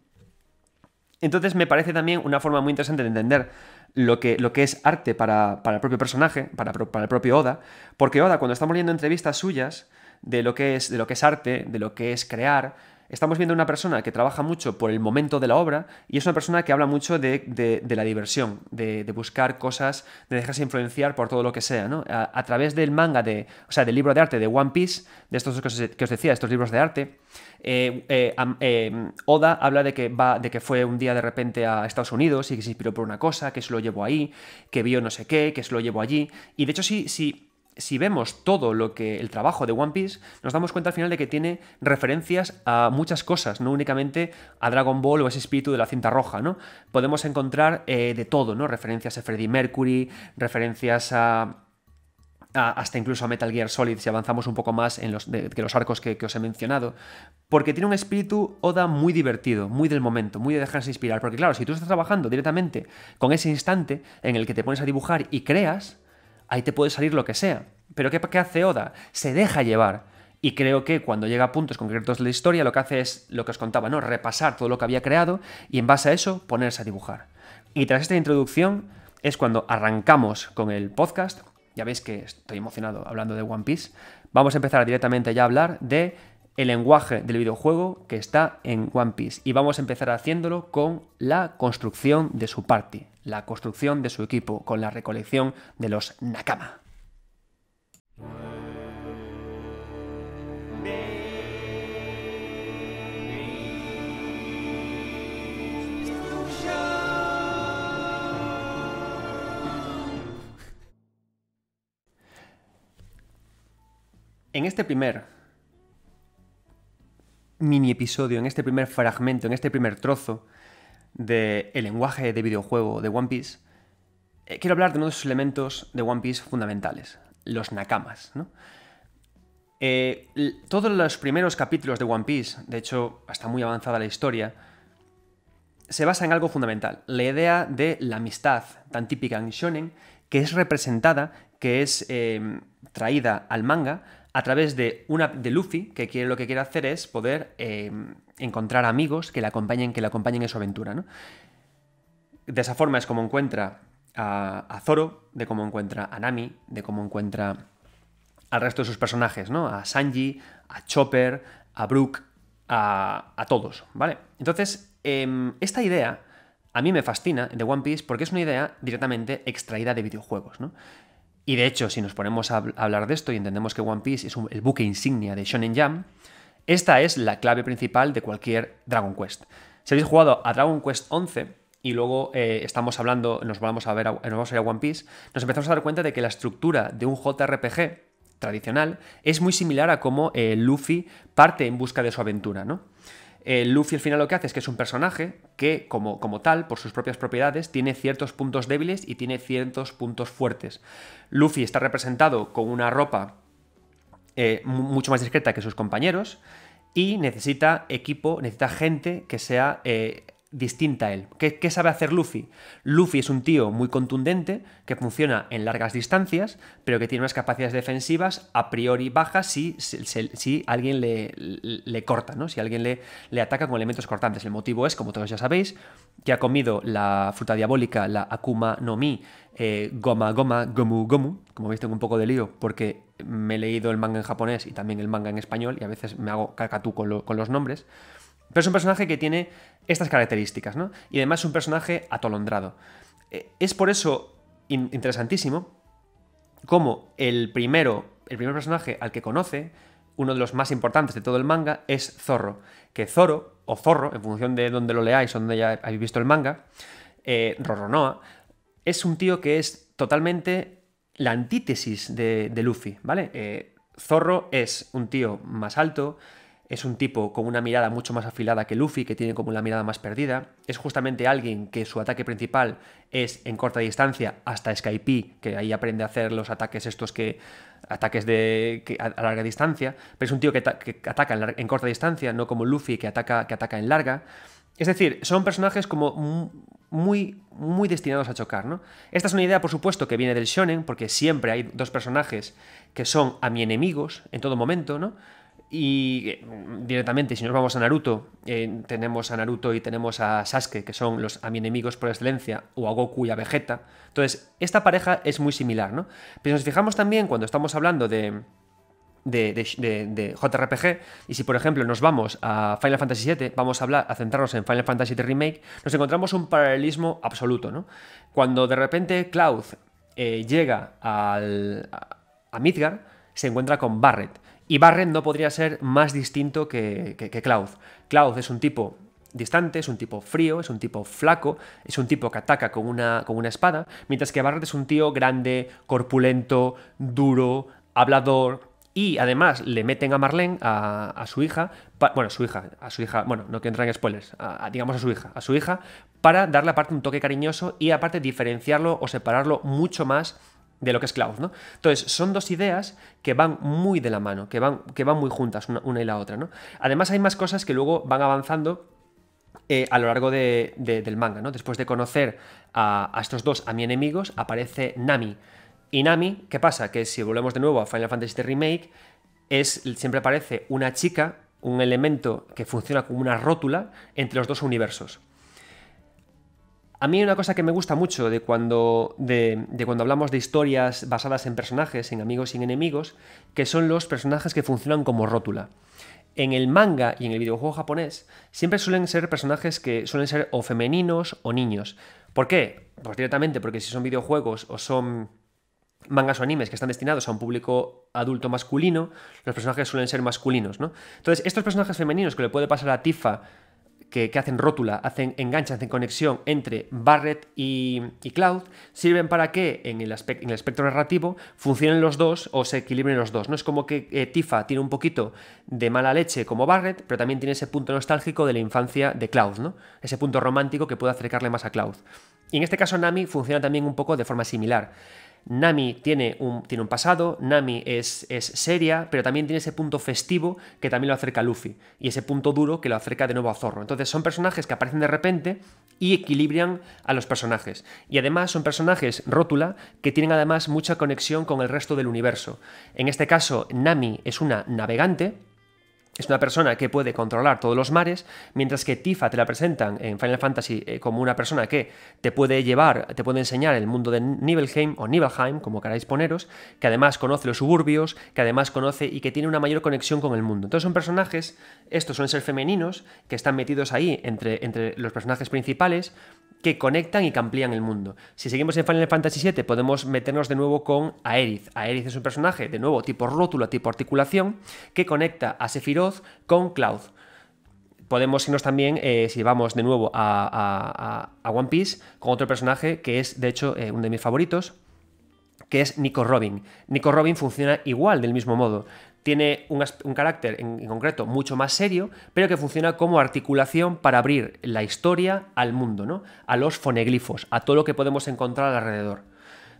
Entonces me parece también una forma muy interesante de entender lo que, lo que es arte para, el propio personaje, para, el propio Oda, porque Oda, cuando estamos leyendo entrevistas suyas de lo que es, de lo que es arte, de lo que es crear, estamos viendo una persona que trabaja mucho por el momento de la obra y es una persona que habla mucho de, la diversión, de, buscar cosas, de dejarse influenciar por todo lo que sea, ¿no? A, través del manga, de, o sea, del libro de arte de One Piece, de estos que os, decía, estos libros de arte, eh, eh, eh, Oda habla de que, va, de que fue un día de repente a Estados Unidos y que se inspiró por una cosa, que se lo llevó ahí, que vio no sé qué, que se lo llevó allí. Y de hecho, sí, sí si vemos todo lo que el trabajo de One Piece, nos damos cuenta al final de que tiene referencias a muchas cosas, no únicamente a Dragon Ball o ese espíritu de la cinta roja, ¿no? Podemos encontrar eh, de todo, ¿no? Referencias a Freddie Mercury, referencias a hasta incluso a Metal Gear Solid, si avanzamos un poco más en los, los arcos que, que, os he mencionado, porque tiene un espíritu Oda muy divertido, muy del momento, muy de dejarse inspirar, porque claro, si tú estás trabajando directamente con ese instante en el que te pones a dibujar y creas, ahí te puede salir lo que sea. Pero ¿qué, hace Oda? Se deja llevar. Y creo que cuando llega a puntos concretos de la historia, lo que hace es lo que os contaba, ¿no? Repasar todo lo que había creado y en base a eso ponerse a dibujar. Y tras esta introducción es cuando arrancamos con el podcast. Ya veis que estoy emocionado hablando de One Piece. Vamos a empezar directamente ya a hablar de el lenguaje del videojuego que está en One Piece. Y vamos a empezar haciéndolo con la construcción de su party, la construcción de su equipo, con la recolección de los Nakama. En este primer mini episodio, en este primer fragmento, en este primer trozo del lenguaje de videojuego de One Piece, eh, quiero hablar de uno de los elementos de One Piece fundamentales, los nakamas. Eh, todos los primeros capítulos de One Piece, de hecho, hasta muy avanzada la historia, se basa en algo fundamental, la idea de la amistad tan típica en Shonen, que es representada, que es em, traída al manga a través de, una, de Luffy, que quiere, lo que quiere hacer es poder eh, encontrar amigos que le acompañen, que le acompañen en su aventura. ¿no? De esa forma es como encuentra a, Zoro, de cómo encuentra a Nami, de cómo encuentra al resto de sus personajes, ¿no? A Sanji, a Chopper, a Brook, a, todos, ¿vale? Entonces, em, esta idea a mí me fascina de One Piece porque es una idea directamente extraída de videojuegos, ¿no? Y de hecho, si nos ponemos a hablar de esto y entendemos que One Piece es el buque insignia de Shonen Jam, esta es la clave principal de cualquier Dragon Quest. Si habéis jugado a Dragon Quest 11 y luego eh, estamos hablando, nos vamos, a ver a, a One Piece, nos empezamos a dar cuenta de que la estructura de un JRPG tradicional es muy similar a cómo eh, Luffy parte en busca de su aventura, ¿no? Eh, Luffy al final lo que hace es que es un personaje que, como, como, tal, por sus propias propiedades, tiene ciertos puntos débiles y tiene ciertos puntos fuertes. Luffy está representado con una ropa eh, mucho más discreta que sus compañeros y necesita equipo, necesita gente que sea eh, distinta a él. ¿Qué, sabe hacer Luffy? Luffy es un tío muy contundente, que funciona en largas distancias, pero que tiene unas capacidades defensivas a priori bajas si, si, alguien le, le, corta, ¿no? Si alguien le, le, ataca con elementos cortantes. El motivo es, como todos ya sabéis, que ha comido la fruta diabólica, la Akuma no Mi, eh, Goma Goma Gomu Gomu. Como veis, tengo un poco de lío porque me he leído el manga en japonés y también el manga en español y a veces me hago cacatú con los nombres. Pero es un personaje que tiene estas características, ¿no? Y además es un personaje atolondrado. Eh, es por eso interesantísimo cómo el primero, el primer personaje al que conoce, uno de los más importantes de todo el manga, es Zorro. Que Zorro, o Zorro, en función de donde lo leáis o donde ya habéis visto el manga, eh, Roronoa, es un tío que es totalmente la antítesis de, Luffy, ¿vale? Eh, Zorro es un tío más alto, es un tipo con una mirada mucho más afilada que Luffy, que tiene como una mirada más perdida. Es justamente alguien que su ataque principal es en corta distancia hasta Skype, que ahí aprende a hacer los ataques estos que. ataques de. a, larga distancia. Pero es un tío que, ataca en, corta distancia, no como Luffy que ataca, que ataca en larga. Es decir, son personajes como muy, muy destinados a chocar, ¿no? Esta es una idea, por supuesto, que viene del shonen, porque siempre hay dos personajes que son a mi enemigos en todo momento, ¿no? Y mm, directamente, si nos vamos a Naruto, eh, tenemos a Naruto y tenemos a Sasuke, que son los a mi enemigos por excelencia, o a Goku y a Vegeta. Entonces, esta pareja es muy similar, ¿no? Pero si nos fijamos también cuando estamos hablando de, de, JRPG. Y si, por ejemplo, nos vamos a Final Fantasy VII, vamos a hablar, a centrarnos en Final Fantasy VII Remake, nos encontramos un paralelismo absoluto, ¿no? Cuando de repente Cloud eh, llega a Midgar, se encuentra con Barret. Y Barrett no podría ser más distinto que, que, que Klaus. Klaus es un tipo distante, es un tipo frío, es un tipo flaco, es un tipo que ataca con una, con una espada, mientras que Barrett es un tío grande, corpulento, duro, hablador, y además le meten a Marlene, a, su hija, bueno, su hija, a su hija, bueno, no que entran spoilers, digamos a su hija, a su hija, para darle aparte un toque cariñoso y aparte diferenciarlo o separarlo mucho más de lo que es cloud, ¿no? Entonces, son dos ideas que van muy de la mano, que van, que van muy juntas una, y la otra, ¿no? Además, hay más cosas que luego van avanzando eh, a lo largo del manga, ¿no? Después de conocer a, estos dos, a mi enemigos, aparece Nami. Y Nami, ¿qué pasa? Que si volvemos de nuevo a Final Fantasy Remake, es, siempre aparece una chica, un elemento que funciona como una rótula entre los dos universos. A mí una cosa que me gusta mucho de cuando, de, cuando hablamos de historias basadas en personajes, en amigos y en enemigos, que son los personajes que funcionan como rótula. En el manga y en el videojuego japonés siempre suelen ser personajes que suelen ser o femeninos o niños. ¿Por qué? Pues directamente porque si son videojuegos o son mangas o animes que están destinados a un público adulto masculino, los personajes suelen ser masculinos, ¿no? Entonces, estos personajes femeninos que le puede pasar a Tifa que, hacen rótula, hacen engancha, hacen conexión entre Barrett y, Cloud, sirven para que en el, espectro narrativo funcionen los dos o se equilibren los dos. No es como que eh, Tifa tiene un poquito de mala leche como Barrett, pero también tiene ese punto nostálgico de la infancia de Cloud, ¿no? Ese punto romántico que puede acercarle más a Cloud. Y en este caso Nami funciona también un poco de forma similar. Nami tiene un, tiene un pasado, Nami es, es, seria, pero también tiene ese punto festivo que también lo acerca a Luffy, y ese punto duro que lo acerca de nuevo a Zorro. Entonces son personajes que aparecen de repente y equilibran a los personajes. Y además son personajes rótula que tienen además mucha conexión con el resto del universo. En este caso, Nami es una navegante, es una persona que puede controlar todos los mares, mientras que Tifa te la presentan en Final Fantasy eh, como una persona que te puede llevar, te puede enseñar el mundo de Nibelheim o Nibelheim, como queráis poneros, que además conoce los suburbios, que además conoce y que tiene una mayor conexión con el mundo. Entonces son personajes, estos son ser femeninos, que están metidos ahí entre, entre los personajes principales, que conectan y amplían el mundo. Si seguimos en Final Fantasy VII, podemos meternos de nuevo con Aerith. Aerith es un personaje, de nuevo, tipo rótula, tipo articulación, que conecta a Sephiroth con cloud. Podemos irnos también, eh, si vamos de nuevo a, One Piece, con otro personaje que es, de hecho, eh, uno de mis favoritos, que es Nico Robin. Nico Robin funciona igual, del mismo modo. Tiene un, carácter en, concreto mucho más serio, pero que funciona como articulación para abrir la historia al mundo, ¿no? A los foneglifos, a todo lo que podemos encontrar alrededor.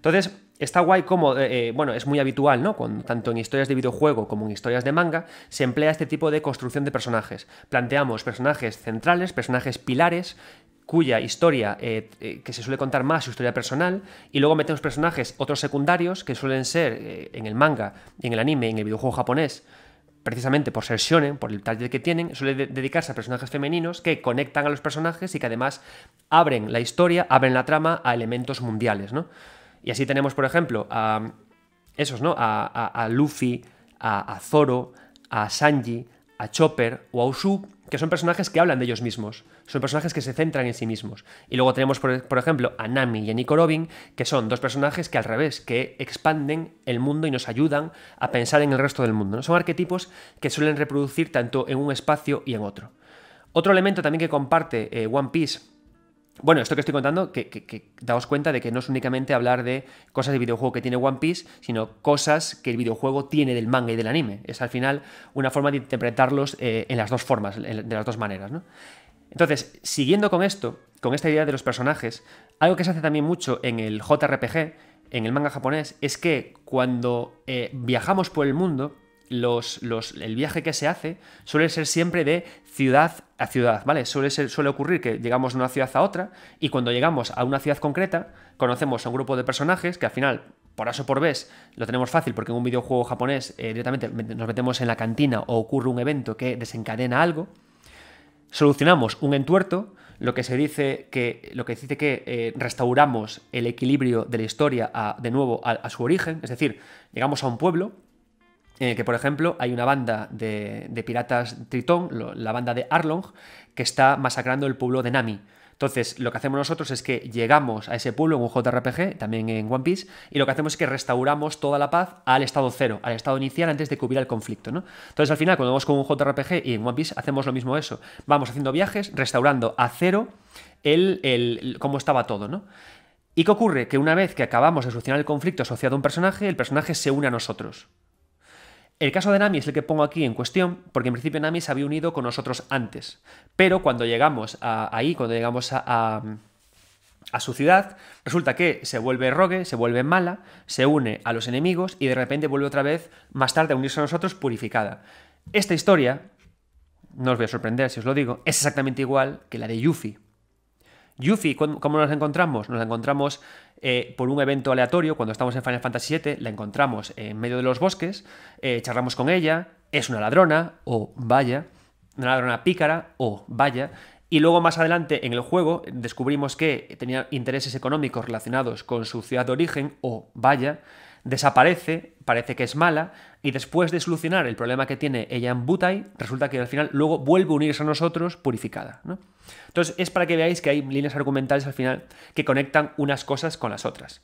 Entonces, está guay como, eh, eh, bueno, es muy habitual, ¿no? tanto en historias de videojuego como en historias de manga, se emplea este tipo de construcción de personajes. Planteamos personajes centrales, personajes pilares, cuya historia, eh, que se suele contar más su historia personal, y luego metemos personajes, otros secundarios, que suelen ser en el manga, en el anime, en el videojuego japonés, precisamente por ser shonen, por el target que tienen, suele dedicarse a personajes femeninos que conectan a los personajes y que además abren la historia, abren la trama a elementos mundiales, ¿no? Y así tenemos, por ejemplo, a esos, ¿no? A, Luffy, a, Zoro, a Sanji, a Chopper o a Usu, que son personajes que hablan de ellos mismos, son personajes que se centran en sí mismos. Y luego tenemos, por, ejemplo, a Nami y a Nico Robin, que son dos personajes que al revés, que expanden el mundo y nos ayudan a pensar en el resto del mundo. ¿no? Son arquetipos que suelen reproducir tanto en un espacio y en otro. Otro elemento también que comparte eh, One Piece bueno, esto que estoy contando, que, daos cuenta de que no es únicamente hablar de cosas de videojuego que tiene One Piece, sino cosas que el videojuego tiene del manga y del anime. Es al final una forma de interpretarlos eh, en las dos formas, de las dos maneras. ¿no? Entonces, siguiendo con esto, con esta idea de los personajes, algo que se hace también mucho en el JRPG, en el manga japonés, es que cuando eh, viajamos por el mundo, el viaje que se hace suele ser siempre de ciudad a ciudad, ¿vale? Suele, suele ocurrir que llegamos de una ciudad a otra y cuando llegamos a una ciudad concreta conocemos a un grupo de personajes que al final, por aso por ves, lo tenemos fácil porque en un videojuego japonés eh, directamente nos metemos en la cantina o ocurre un evento que desencadena algo, solucionamos un entuerto, lo que se dice que, lo que, dice que eh, restauramos el equilibrio de la historia de nuevo a su origen, es decir, llegamos a un pueblo, en el que, por ejemplo, hay una banda de, piratas Tritón, la banda de Arlong, que está masacrando el pueblo de Nami. Entonces, lo que hacemos nosotros es que llegamos a ese pueblo en un JRPG, también en One Piece, y lo que hacemos es que restauramos toda la paz al estado cero, al estado inicial antes de que hubiera el conflicto, ¿no? Entonces, al final, cuando vamos con un JRPG y en One Piece, hacemos lo mismo eso. Vamos haciendo viajes, restaurando a cero el, el, cómo estaba todo, ¿no? ¿Y qué ocurre? Que una vez que acabamos de solucionar el conflicto asociado a un personaje, el personaje se une a nosotros. El caso de Nami es el que pongo aquí en cuestión, porque en principio Nami se había unido con nosotros antes, pero cuando llegamos ahí, cuando llegamos a, a, a, su ciudad, resulta que se vuelve rogue, se vuelve mala, se une a los enemigos y de repente vuelve otra vez más tarde a unirse a nosotros purificada. Esta historia, no os voy a sorprender si os lo digo, es exactamente igual que la de Yuffie. Yuffie, ¿cómo nos encontramos? Nos encontramos eh, por un evento aleatorio, cuando estamos en Final Fantasy VII, la encontramos en medio de los bosques, eh, charlamos con ella, es una ladrona, o vaya, una ladrona pícara, o vaya, y luego más adelante en el juego descubrimos que tenía intereses económicos relacionados con su ciudad de origen, o vaya, desaparece, parece que es mala, y después de solucionar el problema que tiene ella en Butai, resulta que al final luego vuelve a unirse a nosotros purificada. Entonces es para que veáis que hay líneas argumentales al final que conectan unas cosas con las otras.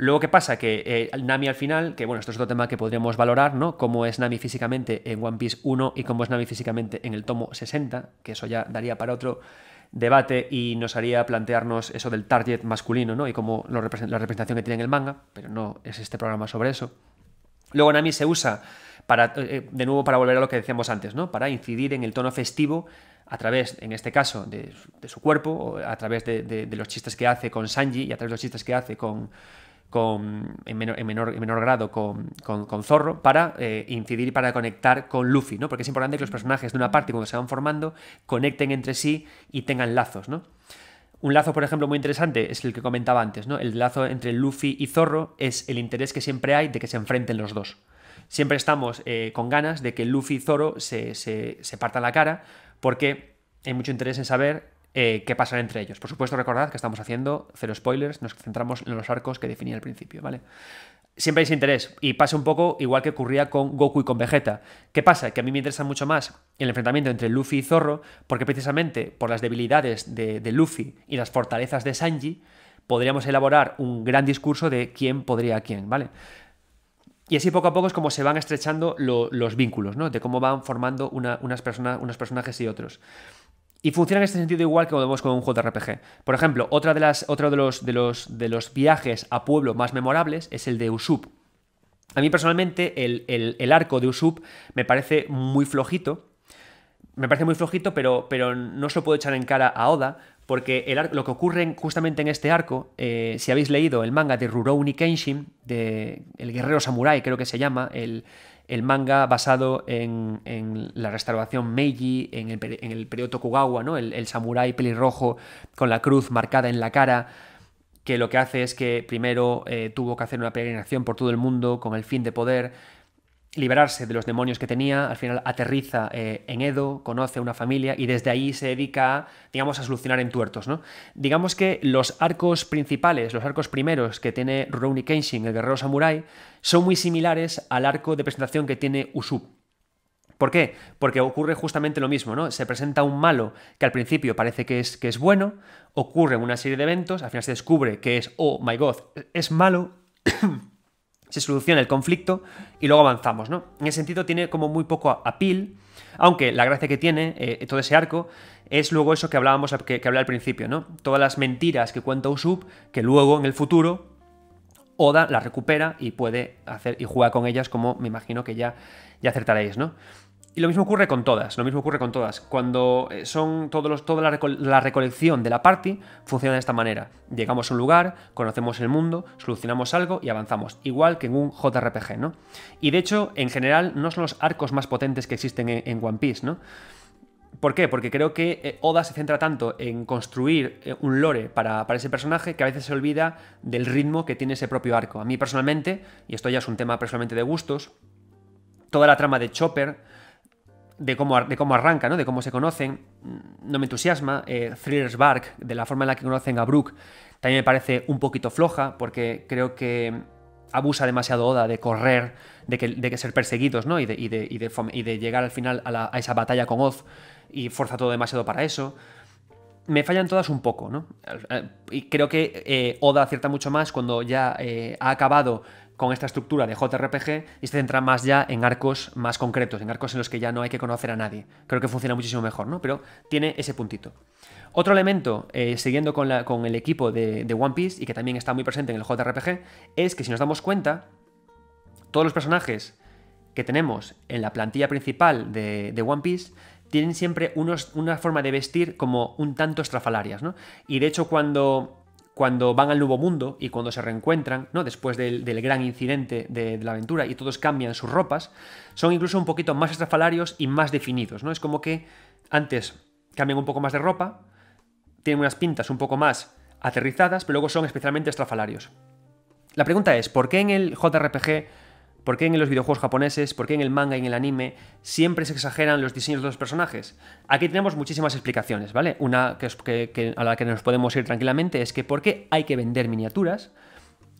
Luego, ¿qué pasa? Que eh, Nami al final, que bueno, esto es otro tema que podríamos valorar, ¿no? Cómo es Nami físicamente en One Piece 1 y cómo es Nami físicamente en el tomo 60, que eso ya daría para otro debate y nos haría plantearnos eso del target masculino, ¿no? Y cómo la representación que tiene en el manga, pero no es este programa sobre eso. Luego Nami se usa para, eh, eh, de nuevo, para volver a lo que decíamos antes, ¿no? Para incidir en el tono festivo a través, en este caso, de, su cuerpo, a través de, los chistes que hace con Sanji y a través de los chistes que hace con, con, en, menor, menor, grado con, con, Zorro para eh, incidir y para conectar con Luffy, ¿no? Porque es importante que los personajes de una parte, cuando se van formando, conecten entre sí y tengan lazos, ¿no? Un lazo, por ejemplo, muy interesante es el que comentaba antes, ¿no? El lazo entre Luffy y Zorro es el interés que siempre hay de que se enfrenten los dos. Siempre estamos eh, con ganas de que Luffy y Zorro se, se, se partan la cara porque hay mucho interés en saber eh, ¿Qué pasa entre ellos. Por supuesto, recordad que estamos haciendo cero spoilers, nos centramos en los arcos que definí al principio, ¿vale? Siempre hay interés y pasa un poco igual que ocurría con Goku y con Vegeta. ¿Qué pasa? Que a mí me interesa mucho más el enfrentamiento entre Luffy y Zorro porque precisamente por las debilidades de, Luffy y las fortalezas de Sanji podríamos elaborar un gran discurso de quién podría a quién, ¿vale? Y así poco a poco es como se van estrechando los vínculos, ¿no? De cómo van formando unas, unos personajes y otros. Y funciona en este sentido igual que cuando vemos con un JRPG. Por ejemplo, otra de las, otro de los, de, los, de los viajes a pueblo más memorables es el de Usup. A mí personalmente el, arco de Usup me parece muy flojito. Me parece muy flojito, pero, pero no se lo puedo echar en cara a Oda, porque el lo que ocurre justamente en este arco, eh, si habéis leído el manga de Rurouni Kenshin, de El Guerrero Samurai creo que se llama, el, el manga basado en, la restauración Meiji, en el, periodo Tokugawa, ¿no? el, samurái pelirrojo con la cruz marcada en la cara que lo que hace es que primero eh, tuvo que hacer una peregrinación por todo el mundo con el fin de poder liberarse de los demonios que tenía, al final aterriza eh, en Edo, conoce a una familia y desde ahí se dedica, digamos, a solucionar entuertos, ¿no? Digamos que los arcos principales, los arcos primeros que tiene Rurouni Kenshin, el guerrero samurái, son muy similares al arco de presentación que tiene Usup ¿Por qué? Porque ocurre justamente lo mismo, ¿no? Se presenta un malo que al principio parece que es, que es bueno, ocurre una serie de eventos, al final se descubre que es, oh my god, es malo, se soluciona el conflicto y luego avanzamos, ¿no? En ese sentido tiene como muy poco apil, aunque la gracia que tiene eh, todo ese arco es luego eso que hablábamos, que, que hablé al principio, ¿no? Todas las mentiras que cuenta Usopp, que luego en el futuro Oda las recupera y puede hacer y juega con ellas como me imagino que ya, ya acertaréis, ¿no? Y lo mismo ocurre con todas, lo mismo ocurre con todas. Cuando eh, son todos los, toda la, recolección de la party funciona de esta manera. Llegamos a un lugar, conocemos el mundo, solucionamos algo y avanzamos, igual que en un JRPG, ¿no? Y de hecho, en general, no son los arcos más potentes que existen en, One Piece, ¿no? ¿Por qué? Porque creo que eh, Oda se centra tanto en construir eh, un lore para, para, ese personaje que a veces se olvida del ritmo que tiene ese propio arco. A mí personalmente, y esto ya es un tema personalmente de gustos, toda la trama de Chopper, de cómo, de cómo arranca, ¿no? de cómo se conocen, no me entusiasma. Eh, Thrillers Bark, de la forma en la que conocen a Brooke, también me parece un poquito floja, porque creo que abusa demasiado Oda de correr, de, que, ser perseguidos, ¿no? Y de, y, de, llegar al final a, esa batalla con Oz y fuerza todo demasiado para eso. Me fallan todas un poco, ¿no? Y creo que eh, Oda acierta mucho más cuando ya eh, ha acabado con esta estructura de JRPG y se centra más ya en arcos más concretos, en arcos en los que ya no hay que conocer a nadie. Creo que funciona muchísimo mejor, ¿no? Pero tiene ese puntito. Otro elemento, eh, siguiendo con, la, con, el equipo de, One Piece y que también está muy presente en el JRPG, es que si nos damos cuenta, todos los personajes que tenemos en la plantilla principal de, One Piece tienen siempre unos, una forma de vestir como un tanto estrafalarias, ¿no? Y de hecho cuando cuando van al nuevo mundo y cuando se reencuentran, ¿no? después del, gran incidente de, la aventura y todos cambian sus ropas, son incluso un poquito más estrafalarios y más definidos. ¿no? Es como que antes cambian un poco más de ropa, tienen unas pintas un poco más aterrizadas, pero luego son especialmente estrafalarios. La pregunta es, ¿por qué en el JRPG ¿Por qué en los videojuegos japoneses, por qué en el manga y en el anime siempre se exageran los diseños de los personajes? Aquí tenemos muchísimas explicaciones, ¿vale? Una que, a la que nos podemos ir tranquilamente es que por qué hay que vender miniaturas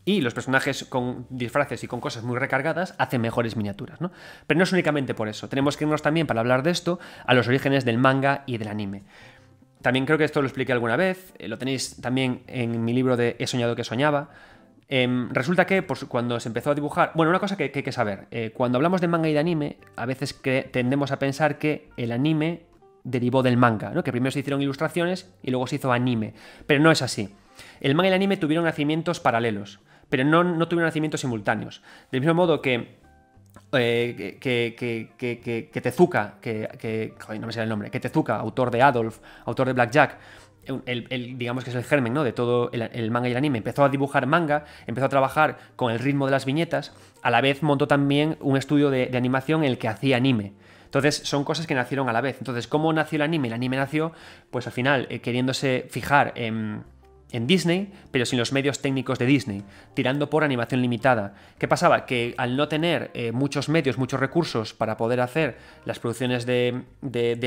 y los personajes con disfraces y con cosas muy recargadas hacen mejores miniaturas, ¿no? Pero no es únicamente por eso. Tenemos que irnos también, para hablar de esto, a los orígenes del manga y del anime. También creo que esto lo expliqué alguna vez, eh, lo tenéis también en mi libro de He soñado que soñaba, Em, resulta que pues, cuando se empezó a dibujar, bueno, una cosa que, hay que saber, eh, cuando hablamos de manga y de anime, a veces tendemos a pensar que el anime derivó del manga, que primero se hicieron ilustraciones y luego se hizo anime, pero no es así. El manga y el anime tuvieron nacimientos paralelos, pero no, no tuvieron nacimientos simultáneos. Del mismo modo que eh, que, que, que, que, Tezuka, que, no me sale el nombre, que Tezuka, autor de Adolf, autor de Jack digamos que es el germen de todo el, manga y el anime. Empezó a dibujar manga, empezó a trabajar con el ritmo de las viñetas, a la vez montó también un estudio de, animación en el que hacía anime. Entonces son cosas que nacieron a la vez. Entonces, ¿cómo nació el anime? El anime nació, pues al final, eh, queriéndose fijar en, Disney, pero sin los medios técnicos de Disney, tirando por animación limitada. ¿Qué pasaba? Que al no tener eh, muchos medios, muchos recursos para poder hacer las producciones de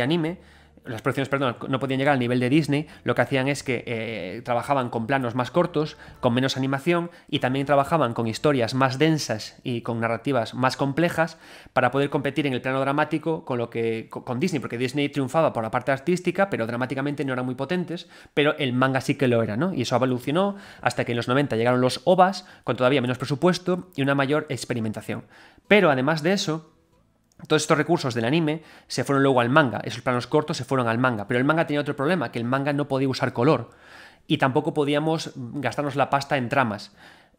anime, las producciones, perdón, no podían llegar al nivel de Disney, lo que hacían es que eh, trabajaban con planos más cortos, con menos animación y también trabajaban con historias más densas y con narrativas más complejas para poder competir en el plano dramático con lo que con Disney, porque Disney triunfaba por la parte artística, pero dramáticamente no eran muy potentes, pero el manga sí que lo era, ¿no? Y eso evolucionó hasta que en los 90 llegaron los OVAs con todavía menos presupuesto y una mayor experimentación. Pero además de eso, todos estos recursos del anime se fueron luego al manga, esos planos cortos se fueron al manga, pero el manga tenía otro problema, que el manga no podía usar color y tampoco podíamos gastarnos la pasta en tramas.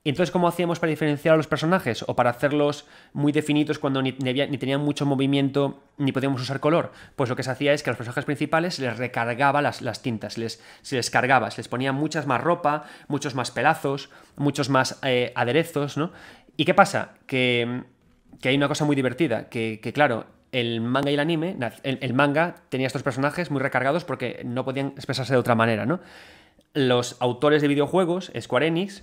Entonces, ¿cómo hacíamos para diferenciar a los personajes? ¿O para hacerlos muy definidos cuando ni, tenían mucho movimiento ni podíamos usar color? Pues lo que se hacía es que a los personajes principales se les recargaba las, las tintas, se les, les, cargaba, se les ponía muchas más ropa, muchos más pelazos, muchos más eh, aderezos, ¿no? ¿Y qué pasa? Que que hay una cosa muy divertida, que, claro, el manga y el anime, el, manga tenía estos personajes muy recargados porque no podían expresarse de otra manera, ¿no? Los autores de videojuegos, Square Enix,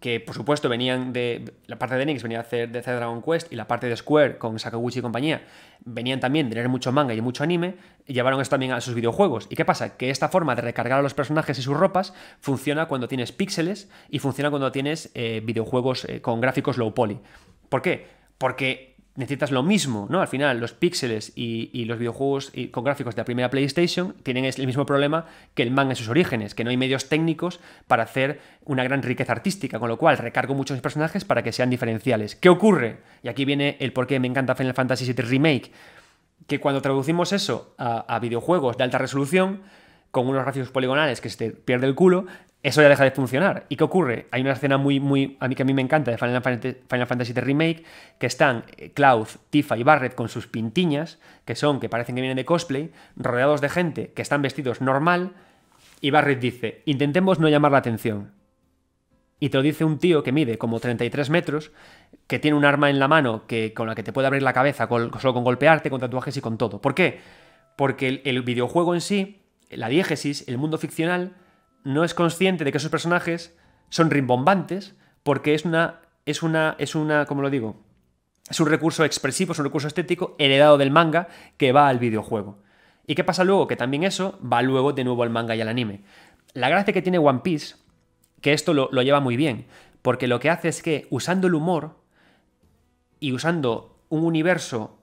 que por supuesto venían de. La parte de Enix venía a hacer, de Dragon Quest y la parte de Square con Sakaguchi y compañía venían también de tener mucho manga y mucho anime, y llevaron esto también a sus videojuegos. ¿Y qué pasa? Que esta forma de recargar a los personajes y sus ropas funciona cuando tienes píxeles y funciona cuando tienes eh, videojuegos eh, con gráficos low poly. ¿Por qué? porque necesitas lo mismo, ¿no? Al final, los píxeles y, los videojuegos con gráficos de la primera PlayStation tienen el mismo problema que el manga en sus orígenes, que no hay medios técnicos para hacer una gran riqueza artística, con lo cual recargo mucho mis personajes para que sean diferenciales. ¿Qué ocurre? Y aquí viene el por qué me encanta Final Fantasy VII Remake, que cuando traducimos eso a, videojuegos de alta resolución, con unos gráficos poligonales que se te pierde el culo, eso ya deja de funcionar. ¿Y qué ocurre? Hay una escena muy, muy, a mí que a mí me encanta de Final Fantasy, Remake, que están Cloud, eh, Tifa y Barrett con sus pintiñas, que son, que parecen que vienen de cosplay, rodeados de gente que están vestidos normal, y Barrett dice, intentemos no llamar la atención. Y te lo dice un tío que mide como 33 metros, que tiene un arma en la mano que, con la que te puede abrir la cabeza solo con golpearte, con tatuajes y con todo. ¿Por qué? Porque el, el videojuego en sí, la diégesis, el mundo ficcional, no es consciente de que esos personajes son rimbombantes porque es una, es una, es una, ¿cómo lo digo? Es un recurso expresivo, es un recurso estético heredado del manga que va al videojuego. ¿Y qué pasa luego? Que también eso va luego de nuevo al manga y al anime. La gracia que tiene One Piece, que esto lo, lo lleva muy bien, porque lo que hace es que usando el humor y usando un universo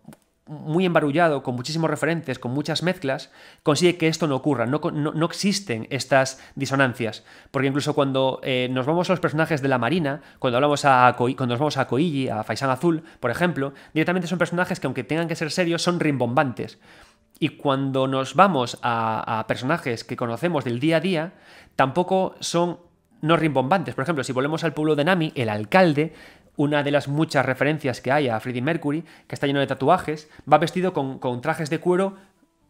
muy embarullado, con muchísimos referentes, con muchas mezclas, consigue que esto no ocurra, no, no, existen estas disonancias. Porque incluso cuando eh, nos vamos a los personajes de la Marina, cuando, hablamos a cuando nos vamos a Koiji, a Faisán Azul, por ejemplo, directamente son personajes que aunque tengan que ser serios, son rimbombantes. Y cuando nos vamos a, a personajes que conocemos del día a día, tampoco son no rimbombantes. Por ejemplo, si volvemos al pueblo de Nami, el alcalde una de las muchas referencias que hay a Freddie Mercury, que está lleno de tatuajes, va vestido con, trajes de cuero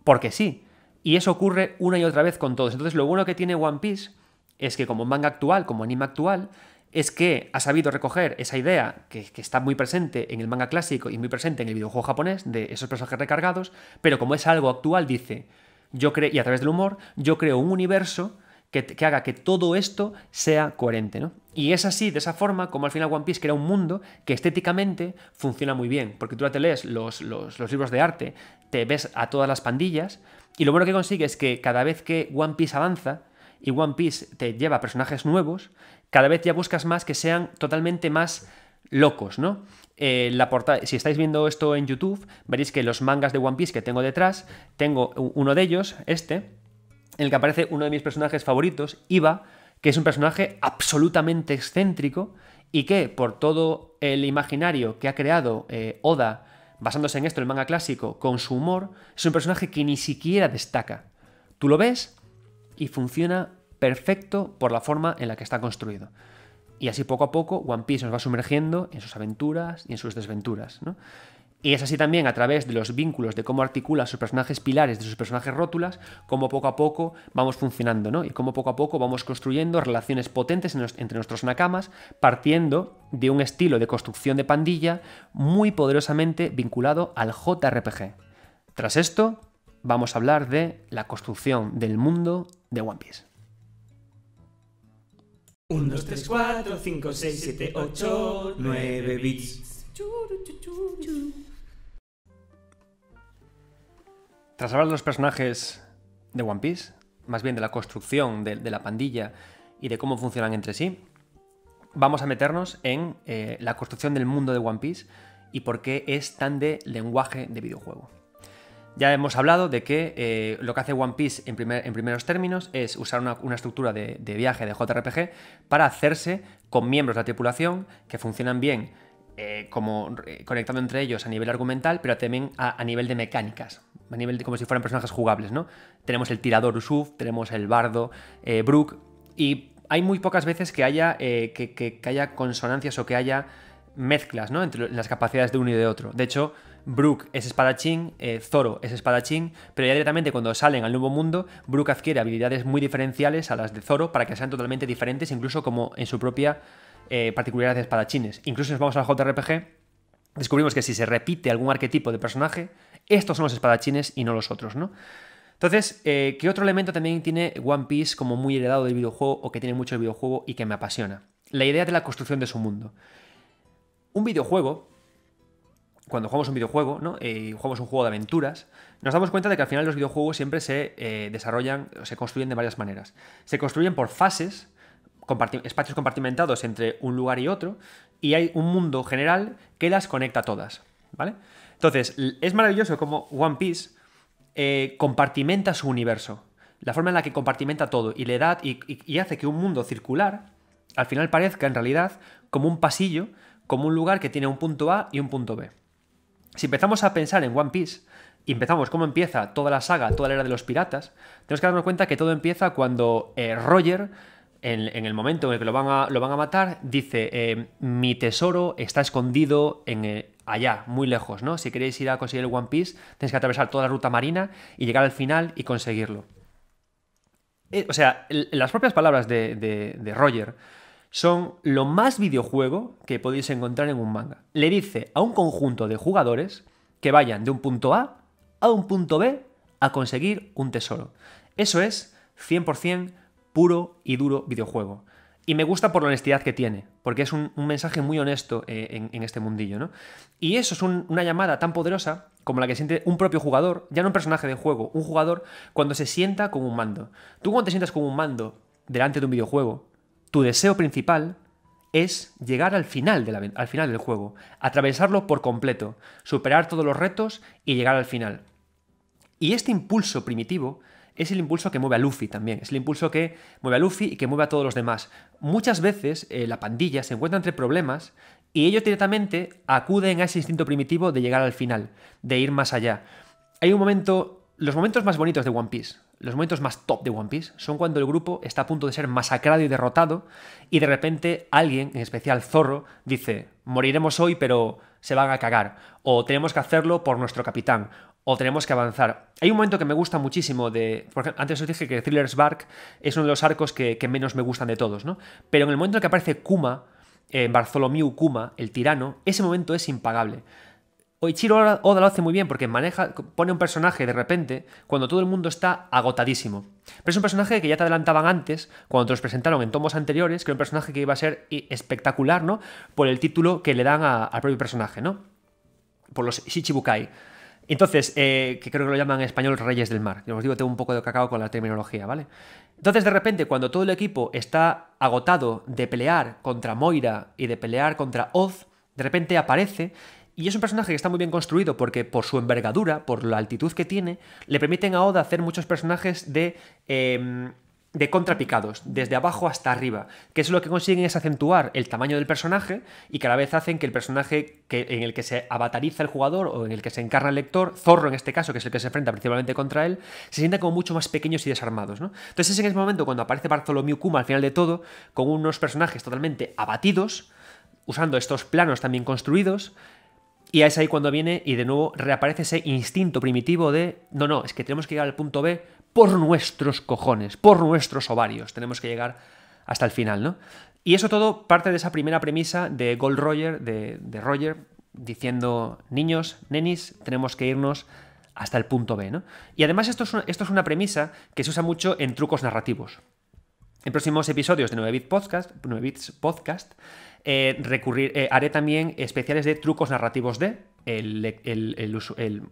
porque sí. Y eso ocurre una y otra vez con todos. Entonces lo bueno que tiene One Piece es que como manga actual, como anime actual, es que ha sabido recoger esa idea que, que, está muy presente en el manga clásico y muy presente en el videojuego japonés de esos personajes recargados, pero como es algo actual, dice, yo creo, y a través del humor, yo creo un universo que, haga que todo esto sea coherente, ¿no? Y es así, de esa forma, como al final One Piece crea un mundo que estéticamente funciona muy bien, porque tú te lees los, libros de arte, te ves a todas las pandillas, y lo bueno que consigues es que cada vez que One Piece avanza y One Piece te lleva personajes nuevos, cada vez ya buscas más que sean totalmente más locos, ¿no? Eh, la si estáis viendo esto en YouTube, veréis que los mangas de One Piece que tengo detrás, tengo uno de ellos, este, en el que aparece uno de mis personajes favoritos, Iva, que es un personaje absolutamente excéntrico y que por todo el imaginario que ha creado eh, Oda, basándose en esto, el manga clásico, con su humor, es un personaje que ni siquiera destaca. Tú lo ves y funciona perfecto por la forma en la que está construido. Y así poco a poco One Piece nos va sumergiendo en sus aventuras y en sus desventuras. ¿no? Y es así también a través de los vínculos de cómo articula sus personajes pilares, de sus personajes rótulas, cómo poco a poco vamos funcionando, ¿no? Y cómo poco a poco vamos construyendo relaciones potentes entre nuestros nakamas, partiendo de un estilo de construcción de pandilla muy poderosamente vinculado al JRPG. Tras esto, vamos a hablar de la construcción del mundo de One Piece. 1, 2, 3, 4, 5, 6, 7, 8, 9 bits. Tras hablar de los personajes de One Piece, más bien de la construcción de, la pandilla y de cómo funcionan entre sí, vamos a meternos en eh, la construcción del mundo de One Piece y por qué es tan de lenguaje de videojuego. Ya hemos hablado de que eh, lo que hace One Piece en, primeros términos es usar una, estructura de, de, viaje de JRPG para hacerse con miembros de la tripulación que funcionan bien eh, como eh, conectando entre ellos a nivel argumental, pero también a, nivel de mecánicas, a nivel de como si fueran personajes jugables, ¿no? Tenemos el tirador Usuf, tenemos el bardo eh, Brook, y hay muy pocas veces que haya, que, haya consonancias o que haya mezclas, ¿no? Entre las capacidades de uno y de otro. De hecho, Brook es espadachín, Zoro es espadachín, pero ya directamente cuando salen al nuevo mundo, Brook adquiere habilidades muy diferenciales a las de Zoro para que sean totalmente diferentes, incluso como en su propia eh, particularidades de espadachines. Incluso si nos vamos al JRPG, descubrimos que si se repite algún arquetipo de personaje, estos son los espadachines y no los otros, ¿no? Entonces, eh, ¿qué otro elemento también tiene One Piece como muy heredado del videojuego o que tiene mucho el videojuego y que me apasiona? La idea de la construcción de su mundo. Un videojuego, cuando jugamos un videojuego, ¿no? Eh, jugamos un juego de aventuras, nos damos cuenta de que al final los videojuegos siempre se desarrollan se construyen de varias maneras. Se construyen por fases espacios compartimentados entre un lugar y otro, y hay un mundo general que las conecta todas, ¿vale? Entonces, es maravilloso como One Piece eh, compartimenta su universo, la forma en la que compartimenta todo, y le da y, hace que un mundo circular al final parezca en realidad como un pasillo, como un lugar que tiene un punto A y un punto B. Si empezamos a pensar en One Piece, y empezamos cómo empieza toda la saga, toda la era de los piratas, tenemos que darnos cuenta que todo empieza cuando eh, Roger en, el momento en el que lo van a, lo van a matar, dice, eh, mi tesoro está escondido en, eh, allá, muy lejos, ¿no? Si queréis ir a conseguir el One Piece, tenéis que atravesar toda la ruta marina y llegar al final y conseguirlo. Eh, o sea, las propias palabras de, de Roger son lo más videojuego que podéis encontrar en un manga. Le dice a un conjunto de jugadores que vayan de un punto A a un punto B a conseguir un tesoro. Eso es 100% puro y duro videojuego. Y me gusta por la honestidad que tiene, porque es un, mensaje muy honesto eh, en, este mundillo, ¿no? Y eso es una llamada tan poderosa como la que siente un propio jugador, ya no un personaje de juego, un jugador cuando se sienta como un mando. Tú cuando te sientas como un mando delante de un videojuego, tu deseo principal es llegar al final, al final del juego, atravesarlo por completo, superar todos los retos y llegar al final. Y este impulso primitivo es el impulso que mueve a Luffy también, es el impulso que mueve a Luffy y que mueve a todos los demás. Muchas veces eh, la pandilla se encuentra entre problemas y ellos directamente acuden a ese instinto primitivo de llegar al final, de ir más allá. Hay un momento, los momentos más bonitos de One Piece, los momentos más top de One Piece, son cuando el grupo está a punto de ser masacrado y derrotado y de repente alguien, en especial Zorro, dice, moriremos hoy pero se van a cagar, o tenemos que hacerlo por nuestro capitán, o tenemos que avanzar. Hay un momento que me gusta muchísimo de. antes os dije que Thriller's Bark es uno de los arcos que, menos me gustan de todos, ¿no? Pero en el momento en que aparece Kuma, en Bartholomew Kuma, el tirano, ese momento es impagable. Oichiro Oda lo hace muy bien porque maneja, pone un personaje de repente cuando todo el mundo está agotadísimo. Pero es un personaje que ya te adelantaban antes, cuando te los presentaron en tomos anteriores, que era un personaje que iba a ser espectacular, ¿no? Por el título que le dan al propio personaje, ¿no? Por los Shichibukai. Entonces, eh, que creo que lo llaman en español Reyes del Mar. Yo os digo, tengo un poco de cacao con la terminología, ¿vale? Entonces, de repente, cuando todo el equipo está agotado de pelear contra Moira y de pelear contra Oz, de repente aparece y es un personaje que está muy bien construido porque por su envergadura, por la altitud que tiene, le permiten a Oda hacer muchos personajes de em, de contrapicados, desde abajo hasta arriba, que es lo que consiguen es acentuar el tamaño del personaje y que a la vez hacen que el personaje que, en el que se avatariza el jugador o en el que se encarna el lector, Zorro en este caso, que es el que se enfrenta principalmente contra él, se sienta como mucho más pequeños y desarmados. ¿no? Entonces es en ese momento cuando aparece Bartholomew Kuma al final de todo, con unos personajes totalmente abatidos, usando estos planos también construidos, y es ahí cuando viene y de nuevo reaparece ese instinto primitivo de, no, no, es que tenemos que llegar al punto B por nuestros cojones, por nuestros ovarios. Tenemos que llegar hasta el final, ¿no? Y eso todo parte de esa primera premisa de Gold Roger, de, Roger, diciendo, niños, nenis, tenemos que irnos hasta el punto B, ¿no? Y además esto es, una, premisa que se usa mucho en trucos narrativos. En próximos episodios de 9 Bits Podcast, Podcast eh, eh, haré también especiales de trucos narrativos de, el,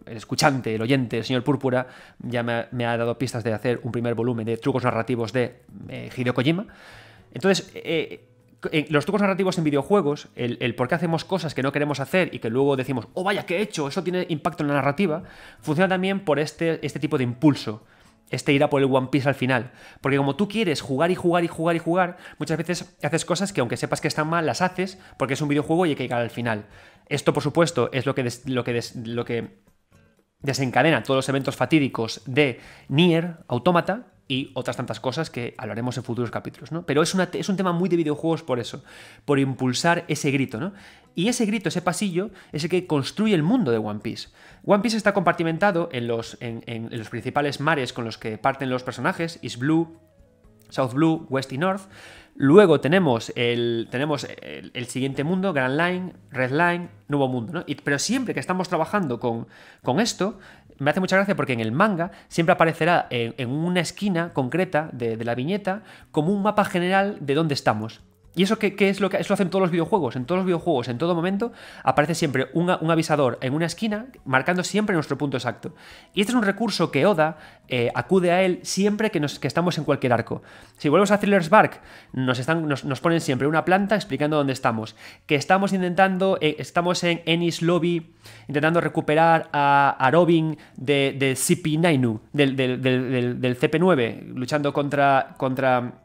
escuchante, el oyente, el señor Púrpura, ya me ha, dado pistas de hacer un primer volumen de trucos narrativos de eh, Hideo Kojima. Entonces, eh, eh, los trucos narrativos en videojuegos, el, por qué hacemos cosas que no queremos hacer y que luego decimos, oh vaya, ¿qué he hecho, eso tiene impacto en la narrativa, funciona también por este, este tipo de impulso este irá por el One Piece al final. Porque como tú quieres jugar y jugar y jugar y jugar, muchas veces haces cosas que aunque sepas que están mal, las haces porque es un videojuego y hay que llegar al final. Esto, por supuesto, es lo que, lo que, lo que desencadena todos los eventos fatídicos de Nier, Automata, y otras tantas cosas que hablaremos en futuros capítulos, ¿no? Pero es, es un tema muy de videojuegos por eso, por impulsar ese grito, ¿no? Y ese grito, ese pasillo, es el que construye el mundo de One Piece. One Piece está compartimentado en los, en, los principales mares con los que parten los personajes, East Blue, South Blue, West y North. Luego tenemos el, tenemos siguiente mundo, Grand Line, Red Line, Nuevo Mundo. ¿no? pero siempre que estamos trabajando con, con esto, me hace mucha gracia porque en el manga siempre aparecerá en, una esquina concreta de, la viñeta como un mapa general de dónde estamos. ¿Y eso qué, qué, es lo que eso hacen todos los videojuegos? En todos los videojuegos, en todo momento, aparece siempre un, avisador en una esquina, marcando siempre nuestro punto exacto. Y este es un recurso que Oda eh, acude a él siempre que, nos, que, estamos en cualquier arco. Si volvemos a Thriller's Bark, nos, están, nos, ponen siempre una planta explicando dónde estamos. Que estamos intentando, eh, estamos en Ennis Lobby, intentando recuperar a, Robin de, de CP9, del, del, CP9, luchando contra. contra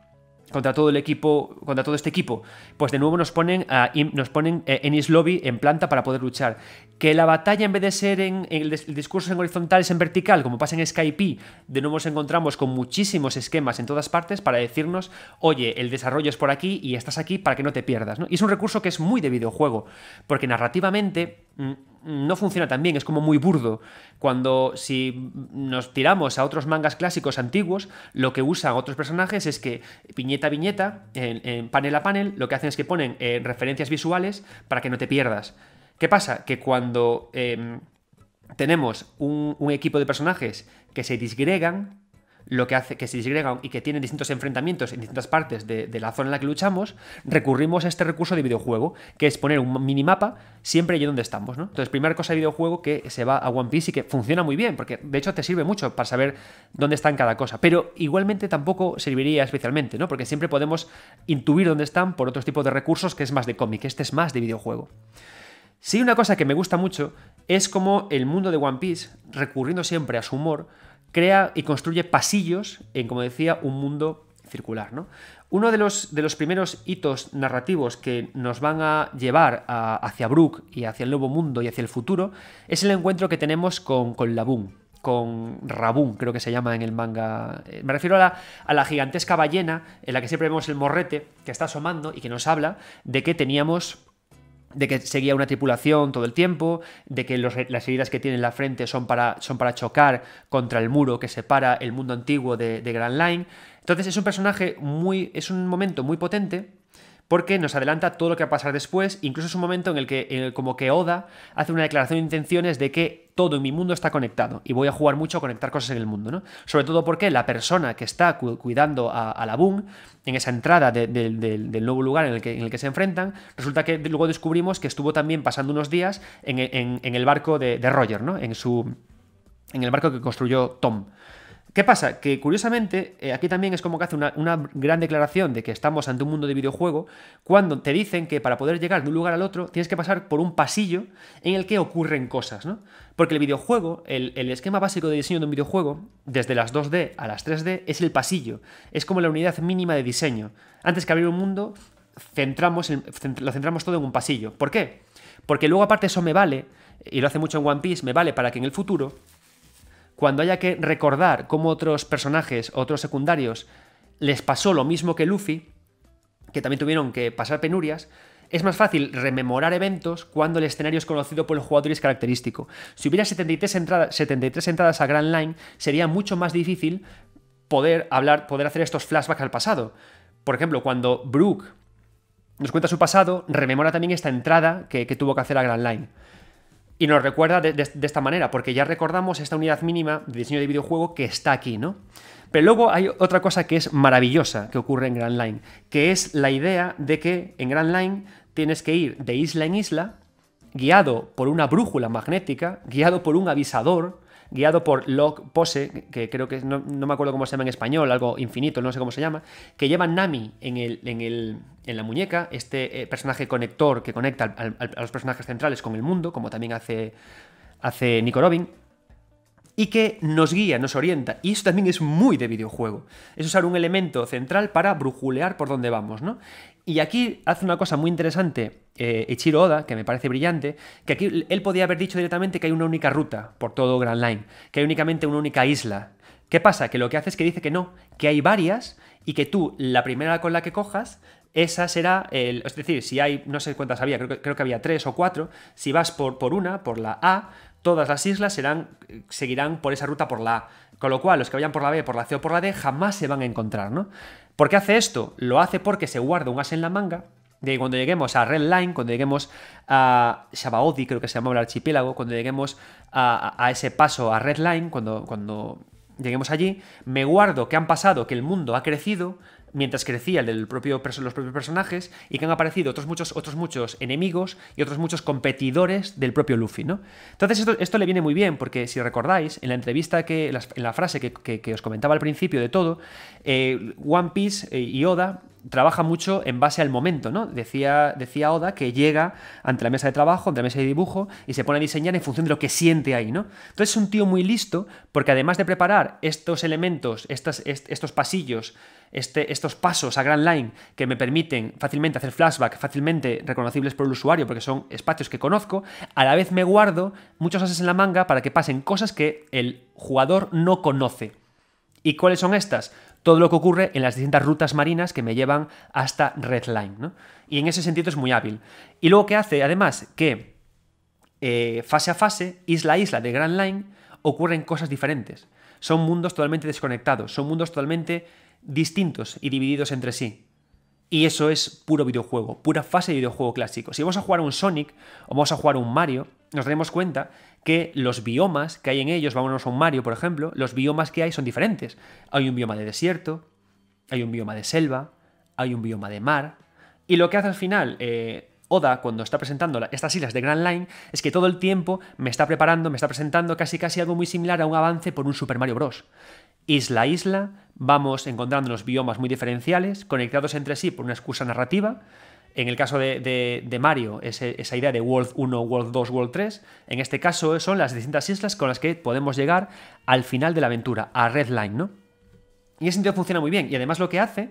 contra todo el equipo, contra todo este equipo, pues de nuevo nos ponen, a, nos ponen eh, en lobby en planta para poder luchar. Que la batalla en vez de ser en, el, discurso en horizontal es en vertical, como pasa en Skype, de nuevo nos encontramos con muchísimos esquemas en todas partes para decirnos, oye, el desarrollo es por aquí y estás aquí para que no te pierdas. Y es un recurso que es muy de videojuego, porque narrativamente mm, no funciona tan bien, es como muy burdo. Cuando si nos tiramos a otros mangas clásicos antiguos, lo que usan otros personajes es que viñeta a viñeta, en, panel a panel, lo que hacen es que ponen eh, referencias visuales para que no te pierdas. ¿Qué pasa? Que cuando em, tenemos un equipo de personajes que se disgregan, lo que hace que se disgregan y que tienen distintos enfrentamientos en distintas partes de, la zona en la que luchamos, recurrimos a este recurso de videojuego, que es poner un minimapa siempre allí donde estamos. Entonces, primera cosa de videojuego que se va a One Piece y que funciona muy bien, porque de hecho te sirve mucho para saber dónde están cada cosa, pero igualmente tampoco serviría especialmente, ¿no? porque siempre podemos intuir dónde están por otros tipos de recursos que es más de cómic, este es más de videojuego. Sí, una cosa que me gusta mucho es como el mundo de One Piece, recurriendo siempre a su humor, crea y construye pasillos en, como decía, un mundo circular. ¿no? Uno de los, de los, primeros hitos narrativos que nos van a llevar hacia Brook y hacia el nuevo mundo y hacia el futuro es el encuentro que tenemos con, con con Rabun, creo que se llama en el manga. Eh, me refiero a la, a la, gigantesca ballena en la que siempre vemos el morrete que está asomando y que nos habla de que teníamos de que seguía una tripulación todo el tiempo, de que las heridas que tiene en la frente son para, son para chocar contra el muro que separa el mundo antiguo de, de Grand Line. Entonces es un personaje muy. es un momento muy potente porque nos adelanta todo lo que va a pasar después, incluso es un momento en el que como que Oda hace una declaración de intenciones de que todo en mi mundo está conectado y voy a jugar mucho a conectar cosas en el mundo, ¿no? Sobre todo porque la persona que está cuidando a, la Boom en esa entrada del nuevo lugar en el, que, se enfrentan, resulta que luego descubrimos que estuvo también pasando unos días en, en el barco de, Roger, ¿no? En su en el barco que construyó Tom. ¿Qué pasa? Que curiosamente, eh, aquí también es como que hace una, gran declaración de que estamos ante un mundo de videojuego, cuando te dicen que para poder llegar de un lugar al otro tienes que pasar por un pasillo en el que ocurren cosas, ¿no? Porque el videojuego, el, esquema básico de diseño de un videojuego, desde las 2D a las 3D, es el pasillo. Es como la unidad mínima de diseño. Antes que abrir un mundo, centramos lo centramos todo en un pasillo. ¿Por qué? Porque luego, aparte, eso me vale, y lo hace mucho en One Piece, me vale para que en el futuro cuando haya que recordar cómo otros personajes, otros secundarios, les pasó lo mismo que Luffy, que también tuvieron que pasar penurias, es más fácil rememorar eventos cuando el escenario es conocido por el jugador y es característico. Si hubiera 73, 73 entradas a Grand Line, sería mucho más difícil poder hablar, poder hacer estos flashbacks al pasado. Por ejemplo, cuando Brooke nos cuenta su pasado, rememora también esta entrada que tuvo que hacer a Grand Line. Y nos recuerda de, esta manera, porque ya recordamos esta unidad mínima de diseño de videojuego que está aquí, ¿no? Pero luego hay otra cosa que es maravillosa que ocurre en Grand Line, que es la idea de que en Grand Line tienes que ir de isla en isla, guiado por una brújula magnética, guiado por un avisador, guiado por Log Pose, que creo que no, me acuerdo cómo se llama en español, algo infinito, no sé cómo se llama, que lleva Nami en, la muñeca, este eh, personaje conector que conecta a los personajes centrales con el mundo, como también hace, hace Nico Robin y que nos guía, nos orienta. Y eso también es muy de videojuego. Es usar un elemento central para brujulear por dónde vamos, ¿no? Y aquí hace una cosa muy interesante eh, Ichiro Oda, que me parece brillante, que aquí él podía haber dicho directamente que hay una única ruta por todo Grand Line, que hay únicamente una única isla. ¿Qué pasa? Que lo que hace es que dice que no, que hay varias y que tú, la primera con la que cojas, esa será, el, es decir, si hay, no sé cuántas había, creo que, había tres o cuatro, si vas por, por una, por la A, todas las islas serán, seguirán por esa ruta por la A. Con lo cual, los que vayan por la B, por la C o por la D, jamás se van a encontrar, ¿no? ¿Por qué hace esto? Lo hace porque se guarda un as en la manga de cuando lleguemos a Red Line, cuando lleguemos a Shabaodi, creo que se llama el archipiélago, cuando lleguemos a, ese paso a Red Line, cuando, cuando lleguemos allí, me guardo que han pasado, que el mundo ha crecido, mientras crecía el del propio, los propios personajes y que han aparecido otros muchos, otros muchos enemigos y otros muchos competidores del propio Luffy, ¿no? Entonces esto, le viene muy bien porque si recordáis, en la entrevista, que en la frase que, os comentaba al principio de todo, eh, One Piece eh, y Oda trabaja mucho en base al momento, ¿no? Decía, decía Oda que llega ante la mesa de trabajo, ante la mesa de dibujo, y se pone a diseñar en función de lo que siente ahí, ¿no? Entonces es un tío muy listo, porque además de preparar estos elementos, estos pasillos, este, estos pasos a Grand Line que me permiten fácilmente hacer flashback, fácilmente reconocibles por el usuario porque son espacios que conozco, a la vez me guardo muchos ases en la manga para que pasen cosas que el jugador no conoce. ¿Y cuáles son estas? Todo lo que ocurre en las distintas rutas marinas que me llevan hasta Red Line. Y en ese sentido es muy hábil. Y luego que hace, además, que eh, fase a fase, isla a isla de Grand Line, ocurren cosas diferentes. Son mundos totalmente desconectados, son mundos totalmente distintos y divididos entre sí. Y eso es puro videojuego, pura fase de videojuego clásico. Si vamos a jugar un Sonic o vamos a jugar un Mario, nos daremos cuenta que los biomas que hay en ellos, vámonos a un Mario por ejemplo, los biomas que hay son diferentes. Hay un bioma de desierto, hay un bioma de selva, hay un bioma de mar. Y lo que hace al final eh, Oda cuando está presentando estas islas de Grand Line es que todo el tiempo me está preparando, me está presentando casi casi algo muy similar a un avance por un Super Mario Bros isla a isla, vamos encontrando unos biomas muy diferenciales, conectados entre sí por una excusa narrativa. En el caso de, Mario, esa idea de World 1, World 2, World 3, en este caso son las distintas islas con las que podemos llegar al final de la aventura, a Red Line, ¿no? Y en ese sentido funciona muy bien. Y además lo que hace,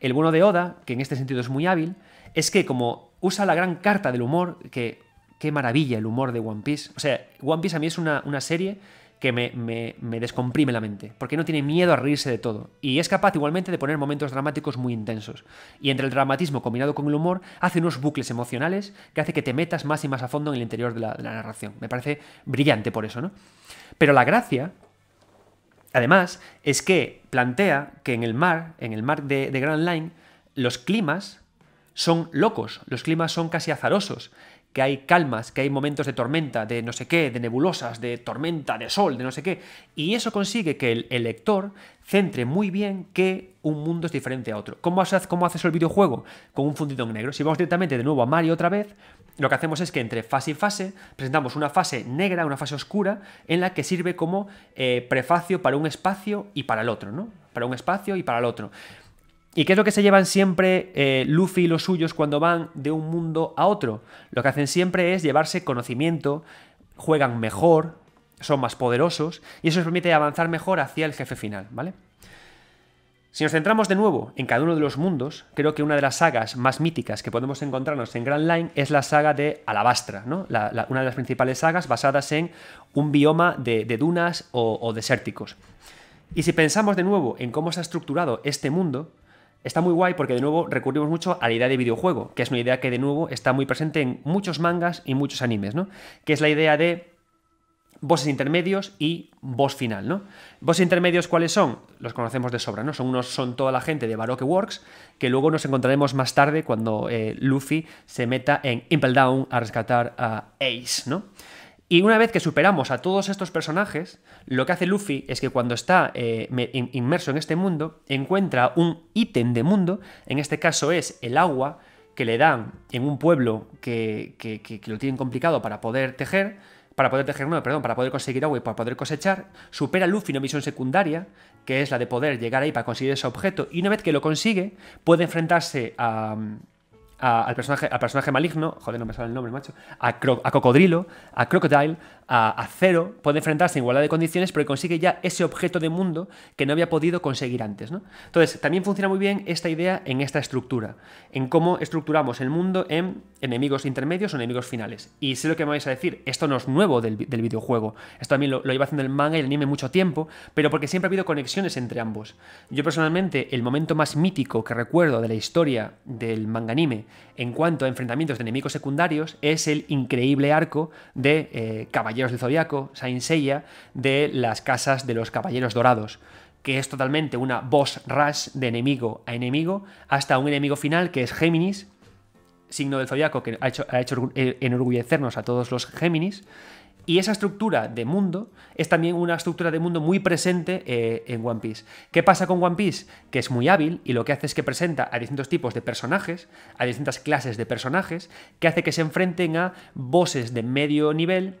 el bueno de Oda, que en este sentido es muy hábil, es que como usa la gran carta del humor, que qué maravilla el humor de One Piece. O sea, One Piece a mí es una, una serie que me, descomprime la mente, porque no tiene miedo a reírse de todo, y es capaz igualmente de poner momentos dramáticos muy intensos, y entre el dramatismo combinado con el humor hace unos bucles emocionales que hace que te metas más y más a fondo en el interior de la, narración. Me parece brillante por eso, ¿no? Pero la gracia, además, es que plantea que en el mar, en el mar de, de Grand Line, los climas son locos, los climas son casi azarosos, que hay calmas, que hay momentos de tormenta, de no sé qué, de nebulosas, de tormenta, de sol, de no sé qué. Y eso consigue que el, lector centre muy bien que un mundo es diferente a otro. ¿Cómo haces, cómo haces el videojuego? Con un fundido negro. Si vamos directamente de nuevo a Mario otra vez, lo que hacemos es que entre fase y fase presentamos una fase negra, una fase oscura, en la que sirve como eh, prefacio para un espacio y para el otro, ¿no? Para un espacio y para el otro. ¿Y qué es lo que se llevan siempre eh, Luffy y los suyos cuando van de un mundo a otro? Lo que hacen siempre es llevarse conocimiento, juegan mejor, son más poderosos y eso les permite avanzar mejor hacia el jefe final, ¿vale? Si nos centramos de nuevo en cada uno de los mundos, creo que una de las sagas más míticas que podemos encontrarnos en Grand Line es la saga de Alabastra, ¿no? una de las principales sagas basadas en un bioma de, dunas o desérticos. Y si pensamos de nuevo en cómo se ha estructurado este mundo, Está muy guay porque de nuevo recurrimos mucho a la idea de videojuego, que es una idea que de nuevo está muy presente en muchos mangas y muchos animes, ¿no? Que es la idea de voces intermedios y voz final, ¿no? Bosses intermedios, ¿cuáles son? Los conocemos de sobra, ¿no? Son unos, son toda la gente de Baroque Works, que luego nos encontraremos más tarde cuando eh, Luffy se meta en Impel Down a rescatar a Ace, ¿no? Y una vez que superamos a todos estos personajes, lo que hace Luffy es que cuando está eh, inmerso en este mundo, encuentra un ítem de mundo, en este caso es el agua, que le dan en un pueblo que, lo tienen complicado para poder tejer, para poder tejer, no, perdón, para poder conseguir agua y para poder cosechar, supera Luffy una misión secundaria, que es la de poder llegar ahí para conseguir ese objeto, y una vez que lo consigue, puede enfrentarse a al, personaje, al personaje maligno, joder, no me sale el nombre, macho, a, a Cocodrilo, a Crocodile, a, Cero, puede enfrentarse en igualdad de condiciones, pero consigue ya ese objeto de mundo que no había podido conseguir antes. ¿no? Entonces, también funciona muy bien esta idea en esta estructura, en cómo estructuramos el mundo en enemigos intermedios o enemigos finales. Y sé lo que me vais a decir, esto no es nuevo del, videojuego, esto también lo, lo lleva haciendo el manga y el anime mucho tiempo, pero porque siempre ha habido conexiones entre ambos. Yo personalmente, el momento más mítico que recuerdo de la historia del manga anime, en cuanto a enfrentamientos de enemigos secundarios es el increíble arco de eh, Caballeros del Zodíaco, Saint Seiya, de las casas de los Caballeros Dorados que es totalmente una boss rush de enemigo a enemigo, hasta un enemigo final que es Géminis, signo del Zodíaco que ha hecho, ha hecho eh, enorgullecernos a todos los Géminis, y esa estructura de mundo es también una estructura de mundo muy presente eh, en One Piece. ¿Qué pasa con One Piece? Que es muy hábil y lo que hace es que presenta a distintos tipos de personajes, a distintas clases de personajes, que hace que se enfrenten a voces de medio nivel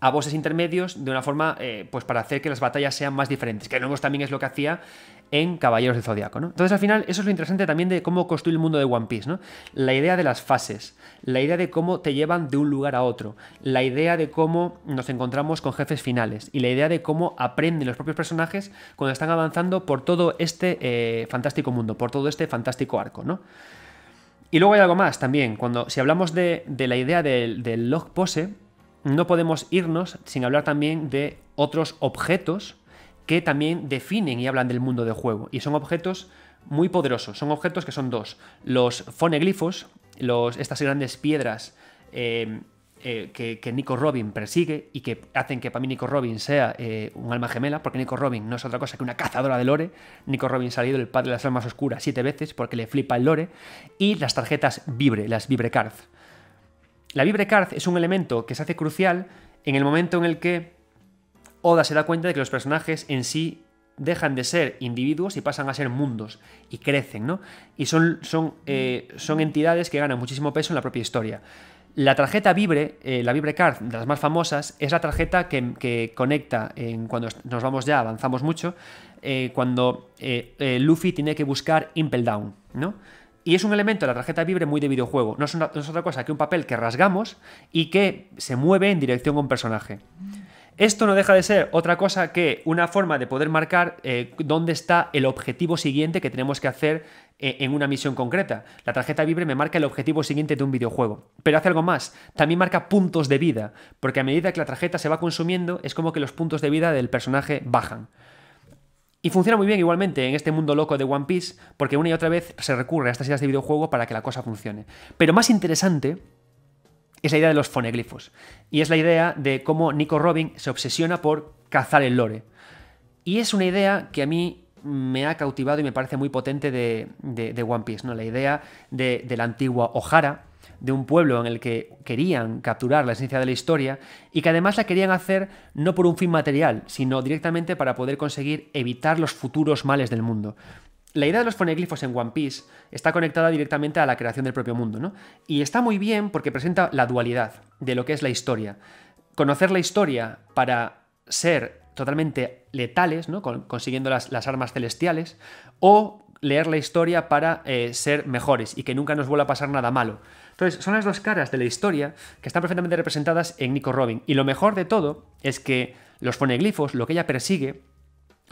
a voces intermedios de una forma, eh, pues para hacer que las batallas sean más diferentes, que luego también es lo que hacía en Caballeros del Zodiaco. ¿no? Entonces, al final, eso es lo interesante también de cómo construir el mundo de One Piece, ¿no? La idea de las fases, la idea de cómo te llevan de un lugar a otro, la idea de cómo nos encontramos con jefes finales y la idea de cómo aprenden los propios personajes cuando están avanzando por todo este eh, fantástico mundo, por todo este fantástico arco, ¿no? Y luego hay algo más también, cuando si hablamos de, la idea del, del log pose, no podemos irnos sin hablar también de otros objetos que también definen y hablan del mundo del juego. Y son objetos muy poderosos. Son objetos que son dos. Los foneglifos, los, estas grandes piedras eh, eh, que, Nico Robin persigue y que hacen que para mí Nico Robin sea eh, un alma gemela, porque Nico Robin no es otra cosa que una cazadora de lore. Nico Robin ha salido el padre de las almas oscuras siete veces porque le flipa el lore. Y las tarjetas Vibre, las Vibre Cards. La Vibre Card es un elemento que se hace crucial en el momento en el que Oda se da cuenta de que los personajes en sí dejan de ser individuos y pasan a ser mundos y crecen, ¿no? Y son, son, eh, son entidades que ganan muchísimo peso en la propia historia. La tarjeta Vibre, eh, la Vibre Card, de las más famosas, es la tarjeta que, conecta cuando nos vamos ya, avanzamos mucho, eh, cuando Luffy tiene que buscar Impel Down, ¿no? Y es un elemento de la tarjeta Vibre muy de videojuego. No es, no es otra cosa que un papel que rasgamos y que se mueve en dirección a un personaje. Esto no deja de ser otra cosa que una forma de poder marcar eh, dónde está el objetivo siguiente que tenemos que hacer eh, en una misión concreta. La tarjeta Vibre me marca el objetivo siguiente de un videojuego, pero hace algo más, también marca puntos de vida, porque a medida que la tarjeta se va consumiendo es como que los puntos de vida del personaje bajan. Y funciona muy bien igualmente en este mundo loco de One Piece, porque una y otra vez se recurre a estas ideas de videojuego para que la cosa funcione. Pero más interesante es la idea de los foneglifos. Y es la idea de cómo Nico Robin se obsesiona por cazar el lore. Y es una idea que a mí me ha cautivado y me parece muy potente de, One Piece, ¿no? La idea de, de la antigua O'Hara, de un pueblo en el que querían capturar la esencia de la historia y que además la querían hacer no por un fin material, sino directamente para poder conseguir evitar los futuros males del mundo. La idea de los foneglifos en One Piece está conectada directamente a la creación del propio mundo, ¿no? Y está muy bien porque presenta la dualidad de lo que es la historia. Conocer la historia para ser totalmente letales, ¿no? consiguiendo las, armas celestiales, o leer la historia para eh, ser mejores y que nunca nos vuelva a pasar nada malo. Entonces, son las dos caras de la historia que están perfectamente representadas en Nico Robin. Y lo mejor de todo es que los foneglifos, lo que ella persigue,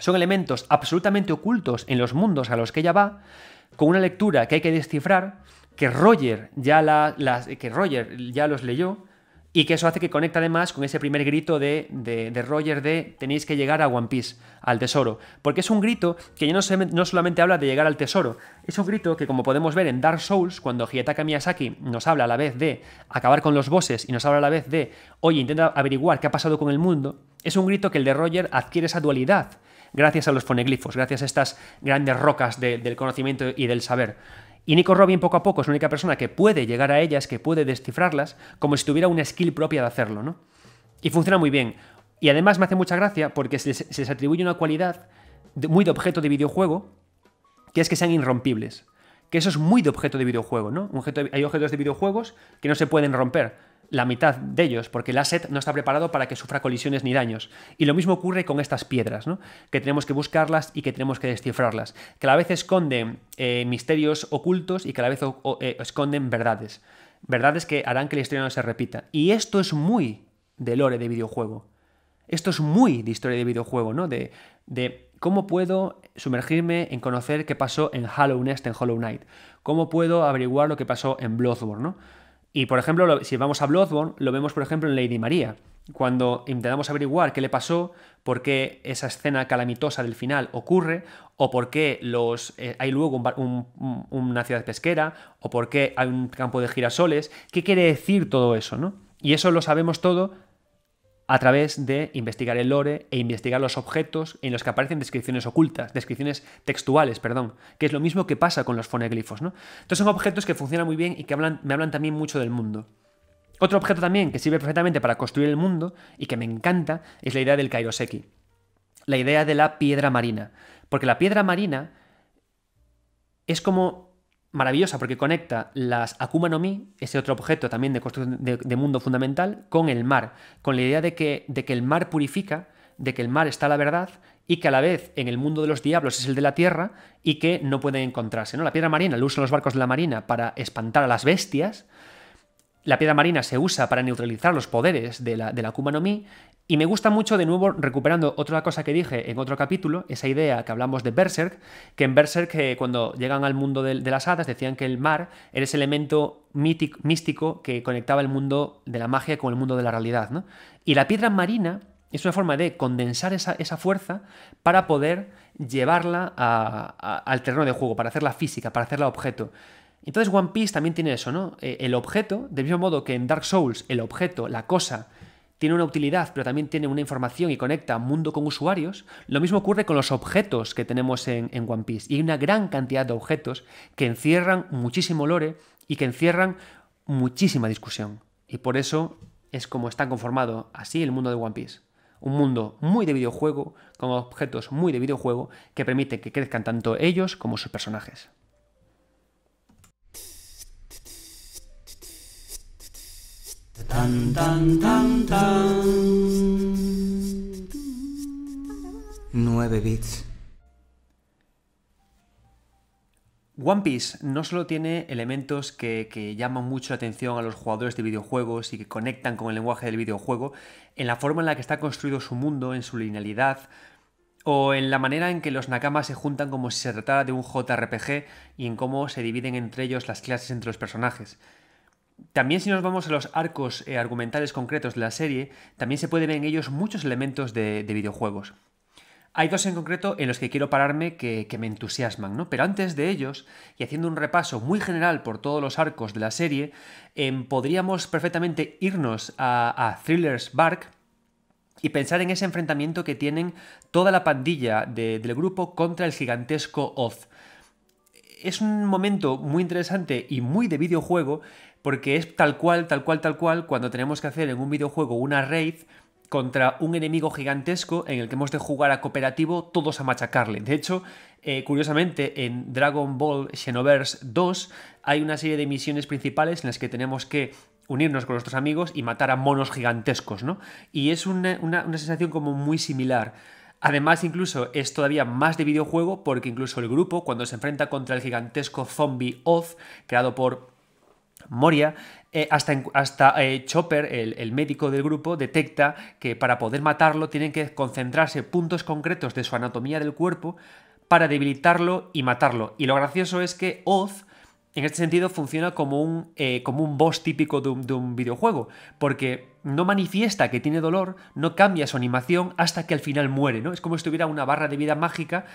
son elementos absolutamente ocultos en los mundos a los que ella va, con una lectura que hay que descifrar, que Roger ya, que Roger ya los leyó, y que eso hace que conecta además con ese primer grito de, de, Roger de tenéis que llegar a One Piece, al tesoro. Porque es un grito que ya no, solamente habla de llegar al tesoro, es un grito que como podemos ver en Dark Souls, cuando Hiyataka Miyazaki nos habla a la vez de acabar con los bosses y nos habla a la vez de, oye, intenta averiguar qué ha pasado con el mundo, es un grito que el de Roger adquiere esa dualidad gracias a los foneglifos, gracias a estas grandes rocas del conocimiento y del saber. Y Nico Robin poco a poco es la única persona que puede llegar a ellas, que puede descifrarlas, como si tuviera una skill propia de hacerlo, ¿no? Y funciona muy bien. Y además me hace mucha gracia porque se les, atribuye una cualidad muy de objeto de videojuego, que es que sean irrompibles. Que eso es muy de objeto de videojuego, ¿no? hay objetos de videojuegos que no se pueden romper la mitad de ellos, porque el asset no está preparado para que sufra colisiones ni daños. Y lo mismo ocurre con estas piedras, ¿no? que tenemos que buscarlas y que tenemos que descifrarlas, que a la vez esconden eh, misterios ocultos y que a la vez eh, esconden verdades, verdades que harán que la historia no se repita. Y esto es muy de lore de videojuego. Esto es muy de historia de videojuego, ¿no? De, de cómo puedo sumergirme en conocer qué pasó en Hollow Nest, en Hollow Knight. Cómo puedo averiguar lo que pasó en Bloodborne, ¿no? Y por ejemplo, si vamos a Bloodborne, lo vemos por ejemplo en Lady María. Cuando intentamos averiguar qué le pasó, por qué esa escena calamitosa del final ocurre, o por qué los, eh, hay luego una ciudad pesquera, o por qué hay un campo de girasoles, ¿qué quiere decir todo eso? ¿no? Y eso lo sabemos todo a través de investigar el lore e investigar los objetos en los que aparecen descripciones ocultas, descripciones textuales, perdón, que es lo mismo que pasa con los foneglifos. ¿no? Entonces son objetos que funcionan muy bien y que me hablan también mucho del mundo. Otro objeto también que sirve perfectamente para construir el mundo y que me encanta es la idea del kairoseki, la idea de la piedra marina, porque la piedra marina es como maravillosa porque conecta las Akuma no Mi, ese otro objeto también de construcción de, mundo fundamental, con el mar, con la idea de que, de que el mar purifica, de que el mar está la verdad y que a la vez en el mundo de los diablos es el de la tierra y que no pueden encontrarse. ¿no? La piedra marina la usan los barcos de la marina para espantar a las bestias. La piedra marina se usa para neutralizar los poderes de la, de la Akuma no Mi y me gusta mucho, de nuevo, recuperando otra cosa que dije en otro capítulo, esa idea que hablamos de Berserk, que en Berserk, eh, cuando llegan al mundo de, las hadas, decían que el mar era ese elemento místico que conectaba el mundo de la magia con el mundo de la realidad. Y la piedra marina es una forma de condensar esa, fuerza para poder llevarla al terreno de juego, para hacerla física, para hacerla objeto. Entonces One Piece también tiene eso, ¿no? Eh, el objeto, del mismo modo que en Dark Souls el objeto, la cosa, tiene una utilidad, pero también tiene una información y conecta mundo con usuarios, lo mismo ocurre con los objetos que tenemos en, One Piece. Y hay una gran cantidad de objetos que encierran muchísimo lore y que encierran muchísima discusión. Y por eso es como está conformado así el mundo de One Piece. Un mundo muy de videojuego, con objetos muy de videojuego, que permite que crezcan tanto ellos como sus personajes. Tan, tan, tan, 9 bits. One Piece no solo tiene elementos que, que, llaman mucho la atención a los jugadores de videojuegos y que conectan con el lenguaje del videojuego, en la forma en la que está construido su mundo, en su linealidad, o en la manera en que los nakamas se juntan como si se tratara de un JRPG y en cómo se dividen entre ellos las clases entre los personajes. También si nos vamos a los arcos eh, argumentales concretos de la serie, también se pueden ver en ellos muchos elementos de, videojuegos. Hay dos en concreto en los que quiero pararme que, me entusiasman, ¿no? Pero antes de ellos, y haciendo un repaso muy general por todos los arcos de la serie, em, podríamos perfectamente irnos a, Thriller's Bark, y pensar en ese enfrentamiento que tienen toda la pandilla del grupo contra el gigantesco Oz. Es un momento muy interesante y muy de videojuego porque es tal cual, tal cual, tal cual cuando tenemos que hacer en un videojuego una raid contra un enemigo gigantesco en el que hemos de jugar a cooperativo todos a machacarle. De hecho, eh, curiosamente, en Dragon Ball Xenoverse 2 hay una serie de misiones principales en las que tenemos que unirnos con nuestros amigos y matar a monos gigantescos, ¿no? Y es una, una sensación como muy similar. Además, incluso es todavía más de videojuego porque incluso el grupo, cuando se enfrenta contra el gigantesco zombie Oz, creado por Moria, eh, hasta, hasta eh, Chopper, el, médico del grupo, detecta que para poder matarlo tienen que concentrarse puntos concretos de su anatomía del cuerpo para debilitarlo y matarlo. Y lo gracioso es que Oz, en este sentido, funciona como un, eh, como un boss típico de un, videojuego, porque no manifiesta que tiene dolor, no cambia su animación hasta que al final muere, ¿no? Es como si tuviera una barra de vida mágica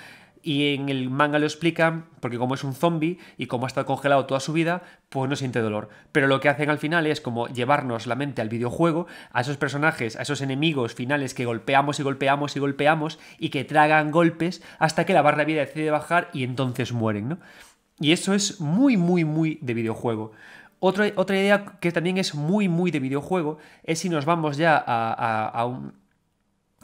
y en el manga lo explican, porque como es un zombie y como ha estado congelado toda su vida, pues no siente dolor. Pero lo que hacen al final es como llevarnos la mente al videojuego, a esos personajes, a esos enemigos finales que golpeamos y golpeamos y golpeamos y que tragan golpes hasta que la barra de vida decide bajar y entonces mueren, ¿no? Y eso es muy, muy, muy de videojuego. Otra, otra idea que también es muy, muy de videojuego es si nos vamos ya a un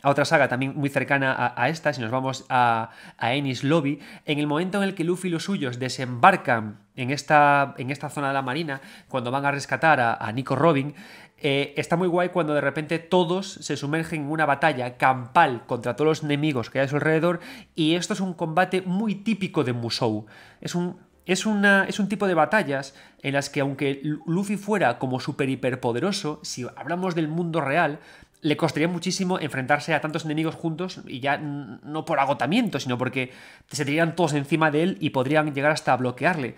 a otra saga también muy cercana a, esta, si nos vamos a, a, Ennis Lobby, en el momento en el que Luffy y los suyos desembarcan en esta, en esta zona de la marina, cuando van a rescatar a, Nico Robin, eh, está muy guay cuando de repente todos se sumergen en una batalla campal contra todos los enemigos que hay a su alrededor, y esto es un combate muy típico de Musou. Es un es, una, es, un tipo de batallas en las que aunque Luffy fuera como super poderoso... si hablamos del mundo real, le costaría muchísimo enfrentarse a tantos enemigos juntos y ya no por agotamiento, sino porque se tirarían todos encima de él y podrían llegar hasta bloquearle.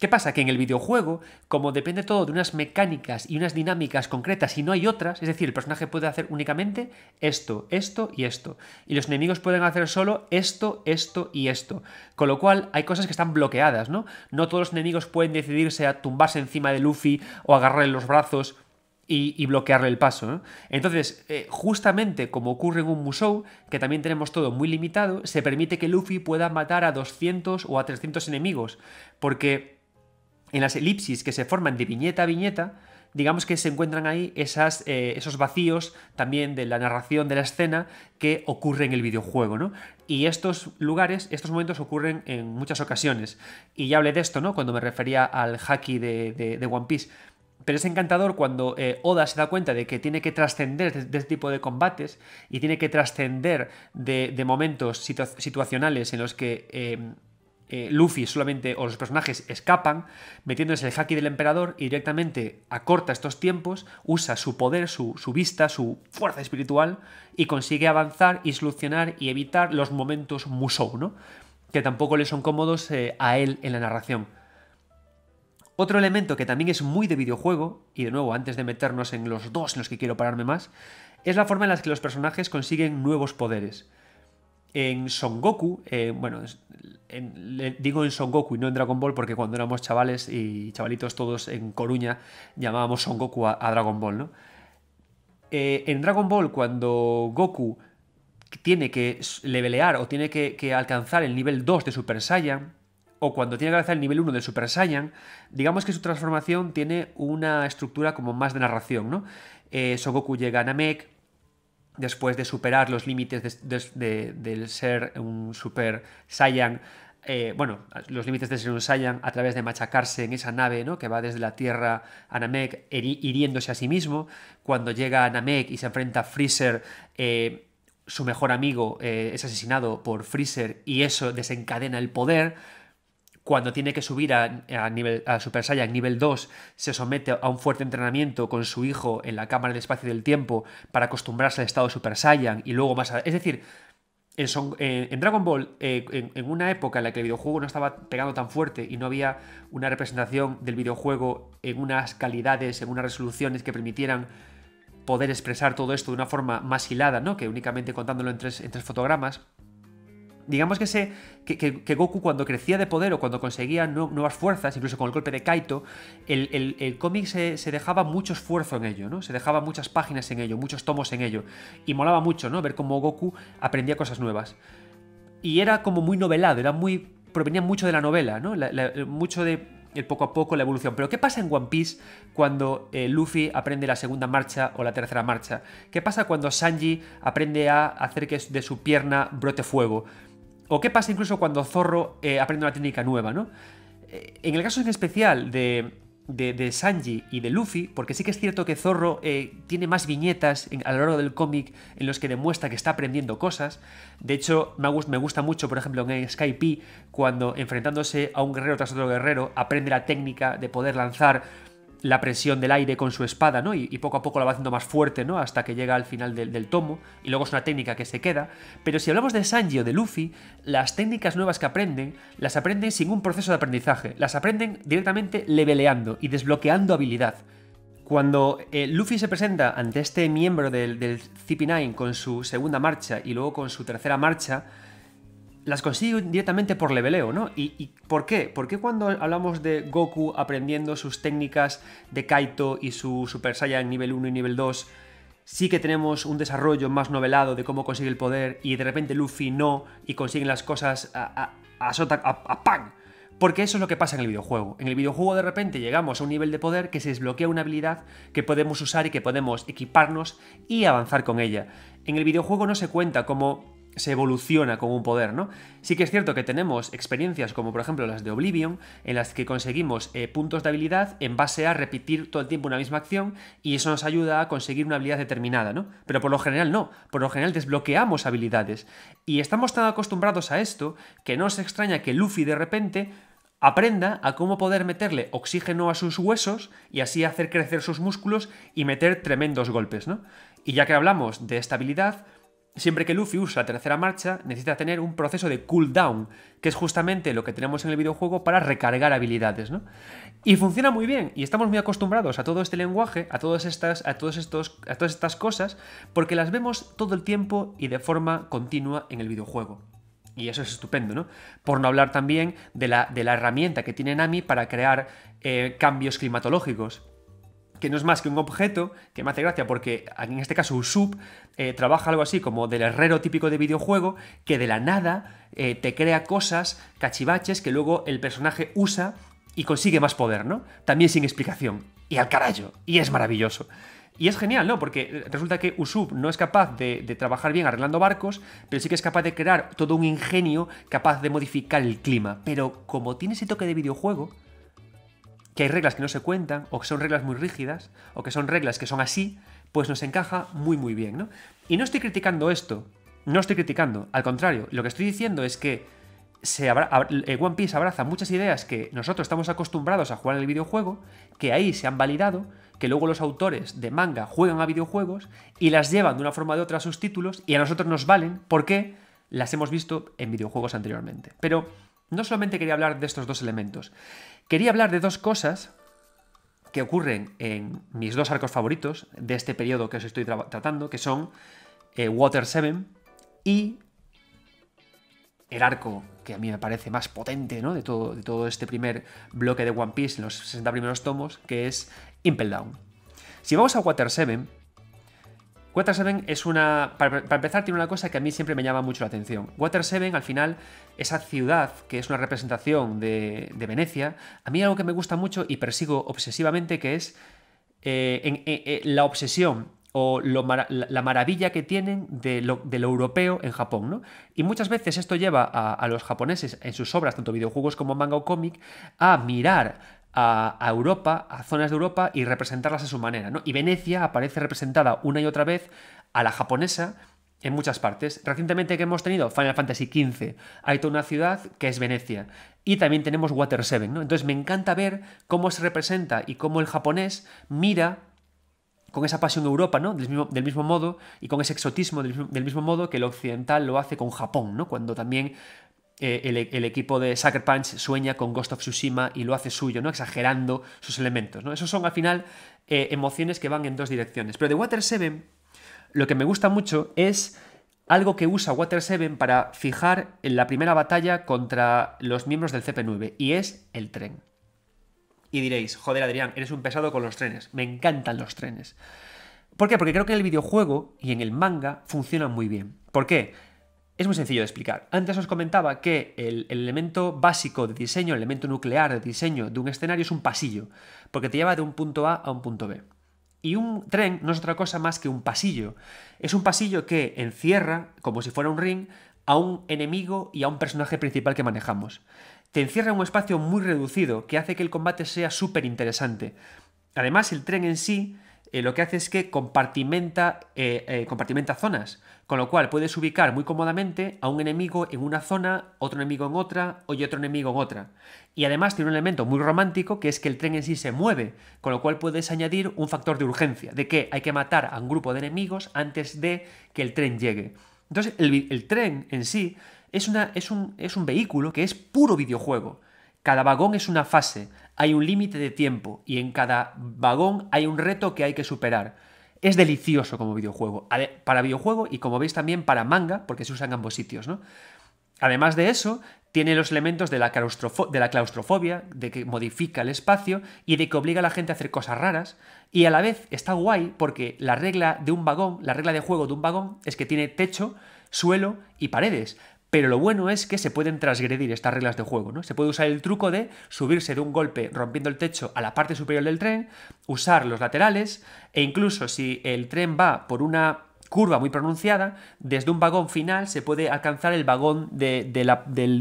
¿Qué pasa? Que en el videojuego, como depende todo de unas mecánicas y unas dinámicas concretas y no hay otras, es decir, el personaje puede hacer únicamente esto, esto y esto, y los enemigos pueden hacer solo esto, esto y esto, con lo cual hay cosas que están bloqueadas, ¿no? No todos los enemigos pueden decidirse a tumbarse encima de Luffy o agarrarle los brazos y, bloquearle el paso. Entonces, eh, justamente como ocurre en un Musou, que también tenemos todo muy limitado, se permite que Luffy pueda matar a 200 o a 300 enemigos, porque en las elipsis que se forman de viñeta a viñeta, digamos que se encuentran ahí esas, eh, esos vacíos también de la narración de la escena que ocurre en el videojuego, ¿no? Y estos lugares, estos momentos ocurren en muchas ocasiones. Y ya hablé de esto, ¿no? Cuando me refería al haki de One Piece pero es encantador cuando eh, Oda se da cuenta de que tiene que trascender de, este tipo de combates y tiene que trascender de, momentos situacionales en los que em, eh, Luffy solamente o los personajes escapan, metiéndose el haki del emperador y directamente acorta estos tiempos, usa su poder, su, su vista, su fuerza espiritual y consigue avanzar y solucionar y evitar los momentos musou, ¿no? que tampoco le son cómodos eh, a él en la narración. Otro elemento que también es muy de videojuego, y de nuevo, antes de meternos en los dos en los que quiero pararme más, es la forma en la que los personajes consiguen nuevos poderes. En Son Goku, eh, bueno, digo en Son Goku y no en Dragon Ball porque cuando éramos chavales y chavalitos todos en Coruña llamábamos Son Goku a, Dragon Ball, ¿no? Eh, en Dragon Ball, cuando Goku tiene que levelear o tiene que, que alcanzar el nivel 2 de Super Saiyan, o cuando tiene que alcanzar el nivel 1 del Super Saiyan, digamos que su transformación tiene una estructura como más de narración, ¿no? Eh, Sogoku llega a Namek, después de superar los límites del ser un Super Saiyan, eh, bueno, los límites de ser un Saiyan a través de machacarse en esa nave ¿no? que va desde la Tierra a Namek, hiriéndose a sí mismo. Cuando llega a Namek y se enfrenta a Freezer, eh, su mejor amigo es asesinado por Freezer y eso desencadena el poder cuando tiene que subir a, a, nivel, a Super Saiyan nivel 2, se somete a un fuerte entrenamiento con su hijo en la cámara del espacio del tiempo para acostumbrarse al estado de Super Saiyan y luego más Es decir, en, Dragon Ball, eh, en, una época en la que el videojuego no estaba pegando tan fuerte y no había una representación del videojuego en unas calidades, en unas resoluciones que permitieran poder expresar todo esto de una forma más hilada, ¿no? que únicamente contándolo en tres fotogramas, digamos que, que, Goku cuando crecía de poder o cuando conseguía nuevas fuerzas, incluso con el golpe de Kaito, el, cómic se, dejaba mucho esfuerzo en ello, ¿no? Se dejaba muchas páginas en ello, muchos tomos en ello. Y molaba mucho, ¿no? Ver cómo Goku aprendía cosas nuevas. Y era como muy novelado, era muy. provenía mucho de la novela, ¿no? mucho de el poco a poco, la evolución. Pero ¿qué pasa en One Piece cuando eh, Luffy aprende la segunda marcha o la tercera marcha? ¿Qué pasa cuando Sanji aprende a hacer que de su pierna brote fuego? ¿O qué pasa incluso cuando Zorro eh, aprende una técnica nueva, ¿no? Eh, en el caso en especial de, Sanji y de Luffy, porque sí que es cierto que Zorro eh, tiene más viñetas a lo largo del cómic en los que demuestra que está aprendiendo cosas. De hecho, me me gusta mucho, por ejemplo, en Skype, cuando enfrentándose a un guerrero tras otro guerrero, aprende la técnica de poder lanzar la presión del aire con su espada, ¿no? Y, poco a poco la va haciendo más fuerte, ¿no? Hasta que llega al final del, tomo, y luego es una técnica que se queda. Pero si hablamos de Sanji o de Luffy, las técnicas nuevas que aprenden, las aprenden sin un proceso de aprendizaje, las aprenden directamente leveleando y desbloqueando habilidad. Cuando eh, Luffy se presenta ante este miembro del, del CP9 con su segunda marcha y luego con su tercera marcha, las consigue directamente por leveleo, ¿no? ¿Y, por qué? ¿Por qué cuando hablamos de Goku aprendiendo sus técnicas de Kaito y su Super Saiyan nivel 1 y nivel 2, sí que tenemos un desarrollo más novelado de cómo consigue el poder y de repente Luffy no y consigue las cosas a, a, Porque eso es lo que pasa en el videojuego. En el videojuego de repente llegamos a un nivel de poder que se desbloquea una habilidad que podemos usar y que podemos equiparnos y avanzar con ella. En el videojuego no se cuenta cómo se evoluciona con un poder, ¿no? Sí que es cierto que tenemos experiencias como por ejemplo las de Oblivion, en las que conseguimos eh, puntos de habilidad en base a repetir todo el tiempo una misma acción y eso nos ayuda a conseguir una habilidad determinada, ¿no? Pero por lo general no, por lo general desbloqueamos habilidades y estamos tan acostumbrados a esto que no se extraña que Luffy de repente aprenda a cómo poder meterle oxígeno a sus huesos y así hacer crecer sus músculos y meter tremendos golpes, ¿no? Y ya que hablamos de esta habilidad, Siempre que Luffy usa la tercera marcha, necesita tener un proceso de cooldown, que es justamente lo que tenemos en el videojuego para recargar habilidades, ¿no? Y funciona muy bien, y estamos muy acostumbrados a todo este lenguaje, a todas estas, a todos estos, a todas estas cosas, porque las vemos todo el tiempo y de forma continua en el videojuego. Y eso es estupendo, ¿no? Por no hablar también de la, de la herramienta que tiene Nami para crear eh, cambios climatológicos que no es más que un objeto, que me hace gracia porque en este caso Usup eh, trabaja algo así como del herrero típico de videojuego, que de la nada eh, te crea cosas, cachivaches, que luego el personaje usa y consigue más poder, ¿no? También sin explicación. Y al carajo. Y es maravilloso. Y es genial, ¿no? Porque resulta que Usup no es capaz de, trabajar bien arreglando barcos, pero sí que es capaz de crear todo un ingenio capaz de modificar el clima. Pero como tiene ese toque de videojuego, que hay reglas que no se cuentan, o que son reglas muy rígidas, o que son reglas que son así, pues nos encaja muy muy bien, Y no estoy criticando esto, no estoy criticando, al contrario, lo que estoy diciendo es que se eh, One Piece abraza muchas ideas que nosotros estamos acostumbrados a jugar en el videojuego, que ahí se han validado, que luego los autores de manga juegan a videojuegos y las llevan de una forma u otra a sus títulos y a nosotros nos valen porque las hemos visto en videojuegos anteriormente. Pero no solamente quería hablar de estos dos elementos, Quería hablar de dos cosas que ocurren en mis dos arcos favoritos de este periodo que os estoy tratando, que son eh, Water 7 y el arco que a mí me parece más potente de, todo, de todo este primer bloque de One Piece, los 60 primeros tomos, que es Impel Down. Si vamos a Water 7, Water 7 es una. Para, empezar, tiene una cosa que a mí siempre me llama mucho la atención. Water 7, al final, esa ciudad que es una representación de, Venecia, a mí algo que me gusta mucho y persigo obsesivamente, que es eh, eh, eh, la obsesión o la maravilla que tienen de lo, europeo en Japón. ¿no? Y muchas veces esto lleva a, a, los japoneses en sus obras, tanto videojuegos como manga o cómic, a mirar a, Europa, a zonas de Europa y representarlas a su manera. ¿no? Y Venecia aparece representada una y otra vez a la japonesa en muchas partes. Recientemente que hemos tenido Final Fantasy XV, hay toda una ciudad que es Venecia. Y también tenemos Water 7, ¿no? Entonces me encanta ver cómo se representa y cómo el japonés mira con esa pasión de Europa, ¿no? Del mismo, modo y con ese exotismo del, del, mismo modo que el occidental lo hace con Japón, ¿no? Cuando también eh, e, el, equipo de Sucker Punch sueña con Ghost of Tsushima y lo hace suyo, ¿no? Exagerando sus elementos, ¿no? Esos son al final eh, emociones que van en dos direcciones. Pero de Water 7, lo que me gusta mucho es algo que usa Water 7 para fijar en la primera batalla contra los miembros del CP9, y es el tren. Y diréis, joder Adrián, eres un pesado con los trenes, me encantan los trenes. ¿Por qué? Porque creo que en el videojuego y en el manga funcionan muy bien. ¿Por qué? Es muy sencillo de explicar. Antes os comentaba que el, elemento básico de diseño, el elemento nuclear de diseño de un escenario es un pasillo, porque te lleva de un punto A a un punto B. Y un tren no es otra cosa más que un pasillo. Es un pasillo que encierra, como si fuera un ring, a un enemigo y a un personaje principal que manejamos. Te encierra en un espacio muy reducido que hace que el combate sea súper interesante. Además, el tren en sí eh, lo que hace es que eh, eh, compartimenta, zonas, con lo cual puedes ubicar muy cómodamente a un enemigo en una zona, otro enemigo en otra y otro enemigo en otra. Y además tiene un elemento muy romántico que es que el tren en sí se mueve, con lo cual puedes añadir un factor de urgencia, de que hay que matar a un grupo de enemigos antes de que el tren llegue. Entonces el, tren en sí es un vehículo que es puro videojuego. Cada vagón es una fase, hay un límite de tiempo y en cada vagón hay un reto que hay que superar. Es delicioso como videojuego, para videojuego y como veis también para manga, porque se usan en ambos sitios, ¿no? Además de eso, tiene los elementos de la, de la, claustrofobia, de que modifica el espacio y de que obliga a la gente a hacer cosas raras. Y a la vez está guay porque la regla de un vagón, la regla de juego de un vagón es que tiene techo, suelo y paredes. Pero lo bueno es que se pueden transgredir estas reglas de juego, ¿no? Se puede usar el truco de subirse de un golpe rompiendo el techo a la parte superior del tren, usar los laterales e incluso si el tren va por una curva muy pronunciada, desde un vagón final se puede alcanzar el vagón de, del,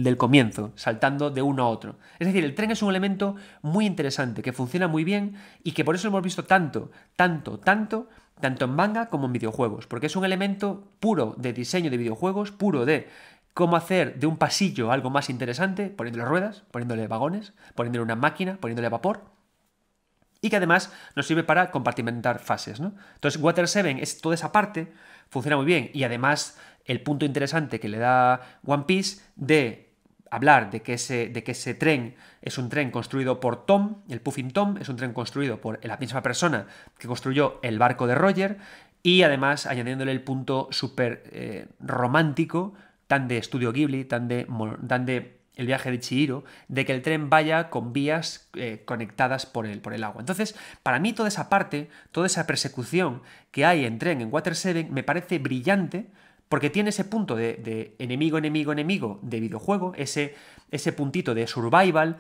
del, comienzo, saltando de uno a otro. Es decir, el tren es un elemento muy interesante, que funciona muy bien y que por eso lo hemos visto tanto, tanto, tanto, tanto en manga como en videojuegos, porque es un elemento puro de diseño de videojuegos, puro de cómo hacer de un pasillo algo más interesante, poniéndole ruedas, poniéndole vagones, poniéndole una máquina, poniéndole vapor. Y que además nos sirve para compartimentar fases. ¿no? Entonces, Water 7 es toda esa parte, funciona muy bien. Y además, el punto interesante que le da One Piece de hablar de que, ese, tren es un tren construido por Tom, el Puffin Tom, es un tren construido por la misma persona que construyó el barco de Roger, y además añadiéndole el punto súper eh, romántico tan de Estudio Ghibli, tan de, tan de el viaje de Chihiro, de que el tren vaya con vías eh, conectadas por el, por el agua. Entonces, para mí toda esa parte, toda esa persecución que hay en tren en Water Seven me parece brillante porque tiene ese punto de, de enemigo, enemigo, enemigo de videojuego, ese, ese puntito de survival,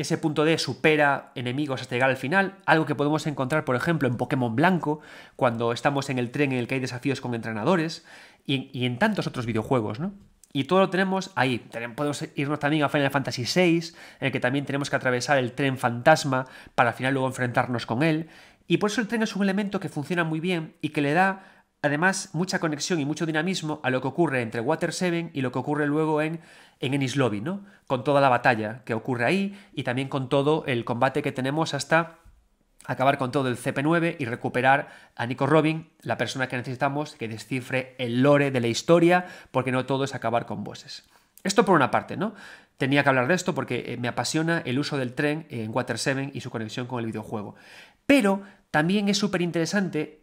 ese punto D supera enemigos hasta llegar al final, algo que podemos encontrar, por ejemplo, en Pokémon Blanco, cuando estamos en el tren en el que hay desafíos con entrenadores, y, en tantos otros videojuegos, ¿no? Y todo lo tenemos ahí. podemos irnos también a Final Fantasy VI, en el que también tenemos que atravesar el tren fantasma para al final luego enfrentarnos con él. Y por eso el tren es un elemento que funciona muy bien y que le da además mucha conexión y mucho dinamismo a lo que ocurre entre Water 7 y lo que ocurre luego en, en Ennis Lobby, ¿no? Con toda la batalla que ocurre ahí y también con todo el combate que tenemos hasta acabar con todo el CP9 y recuperar a Nico Robin, la persona que necesitamos que descifre el lore de la historia, porque no todo es acabar con bosses. Esto por una parte, ¿no? Tenía que hablar de esto porque eh, me apasiona el uso del tren en Water 7 y su conexión con el videojuego. Pero también es súper interesante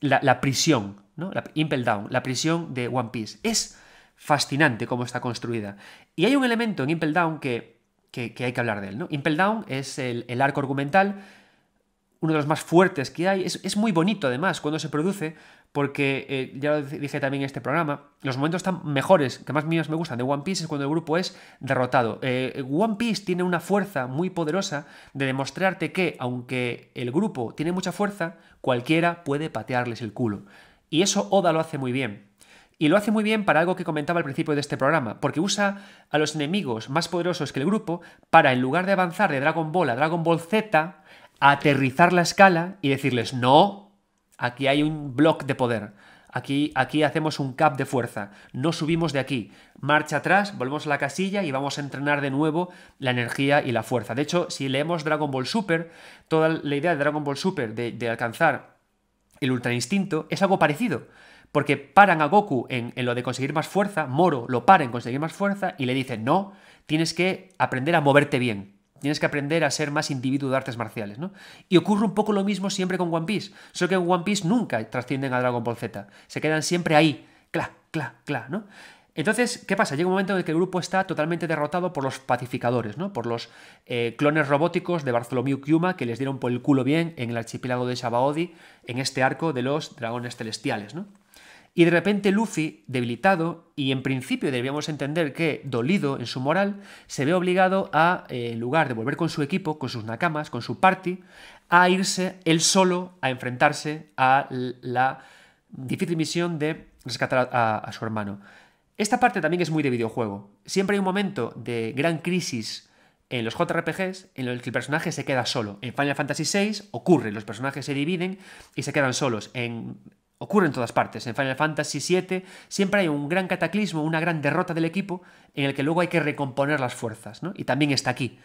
la, prisión, ¿no? La, Impel Down, la prisión de One Piece. Es fascinante cómo está construida. Y hay un elemento en Impel Down que, hay que hablar de él, ¿no? Impel Down es el, arco argumental uno de los más fuertes que hay. Es, es, muy bonito además cuando se produce, porque eh, ya lo dije también en este programa, los momentos tan mejores, que más míos me gustan, de One Piece es cuando el grupo es derrotado. Eh, One Piece tiene una fuerza muy poderosa de demostrarte que, aunque el grupo tiene mucha fuerza, cualquiera puede patearles el culo. Y eso Oda lo hace muy bien. Y lo hace muy bien para algo que comentaba al principio de este programa, porque usa a los enemigos más poderosos que el grupo para, en lugar de avanzar de Dragon Ball a Dragon Ball Z, aterrizar la escala y decirles, no, Aquí hay un block de poder. Aquí, aquí hacemos un cap de fuerza. No subimos de aquí. Marcha atrás, volvemos a la casilla y vamos a entrenar de nuevo la energía y la fuerza. De hecho, si leemos Dragon Ball Super, toda la idea de Dragon Ball Super de, alcanzar el ultra instinto es algo parecido porque paran a Goku en, en, lo de conseguir más fuerza, Moro lo para en conseguir más fuerza y le dice, no, tienes que aprender a moverte bien. Tienes que aprender a ser más individuo de artes marciales, ¿no? Y ocurre un poco lo mismo siempre con One Piece, solo que en One Piece nunca trascienden a Dragon Ball Z, se quedan siempre ahí, cla, cla, cla, ¿no? Entonces, ¿qué pasa? Llega un momento en el que el grupo está totalmente derrotado por los pacificadores, ¿no? Por los eh, clones robóticos de Bartholomew Kuma que les dieron por el culo bien en el archipiélago de Shabaodi, en este arco de los dragones celestiales, ¿no? Y de repente Luffy, debilitado y en principio debíamos entender que dolido en su moral, se ve obligado a, eh, en lugar de volver con su equipo, con sus nakamas, con su party, a irse él solo a enfrentarse a la difícil misión de rescatar a, su hermano. Esta parte también es muy de videojuego. Siempre hay un momento de gran crisis en los JRPGs en los que el personaje se queda solo. En Final Fantasy VI ocurre, los personajes se dividen y se quedan solos. En Ocurre en todas partes. En Final Fantasy VII siempre hay un gran cataclismo, una gran derrota del equipo en el que luego hay que recomponer las fuerzas, ¿no? Y también está aquí.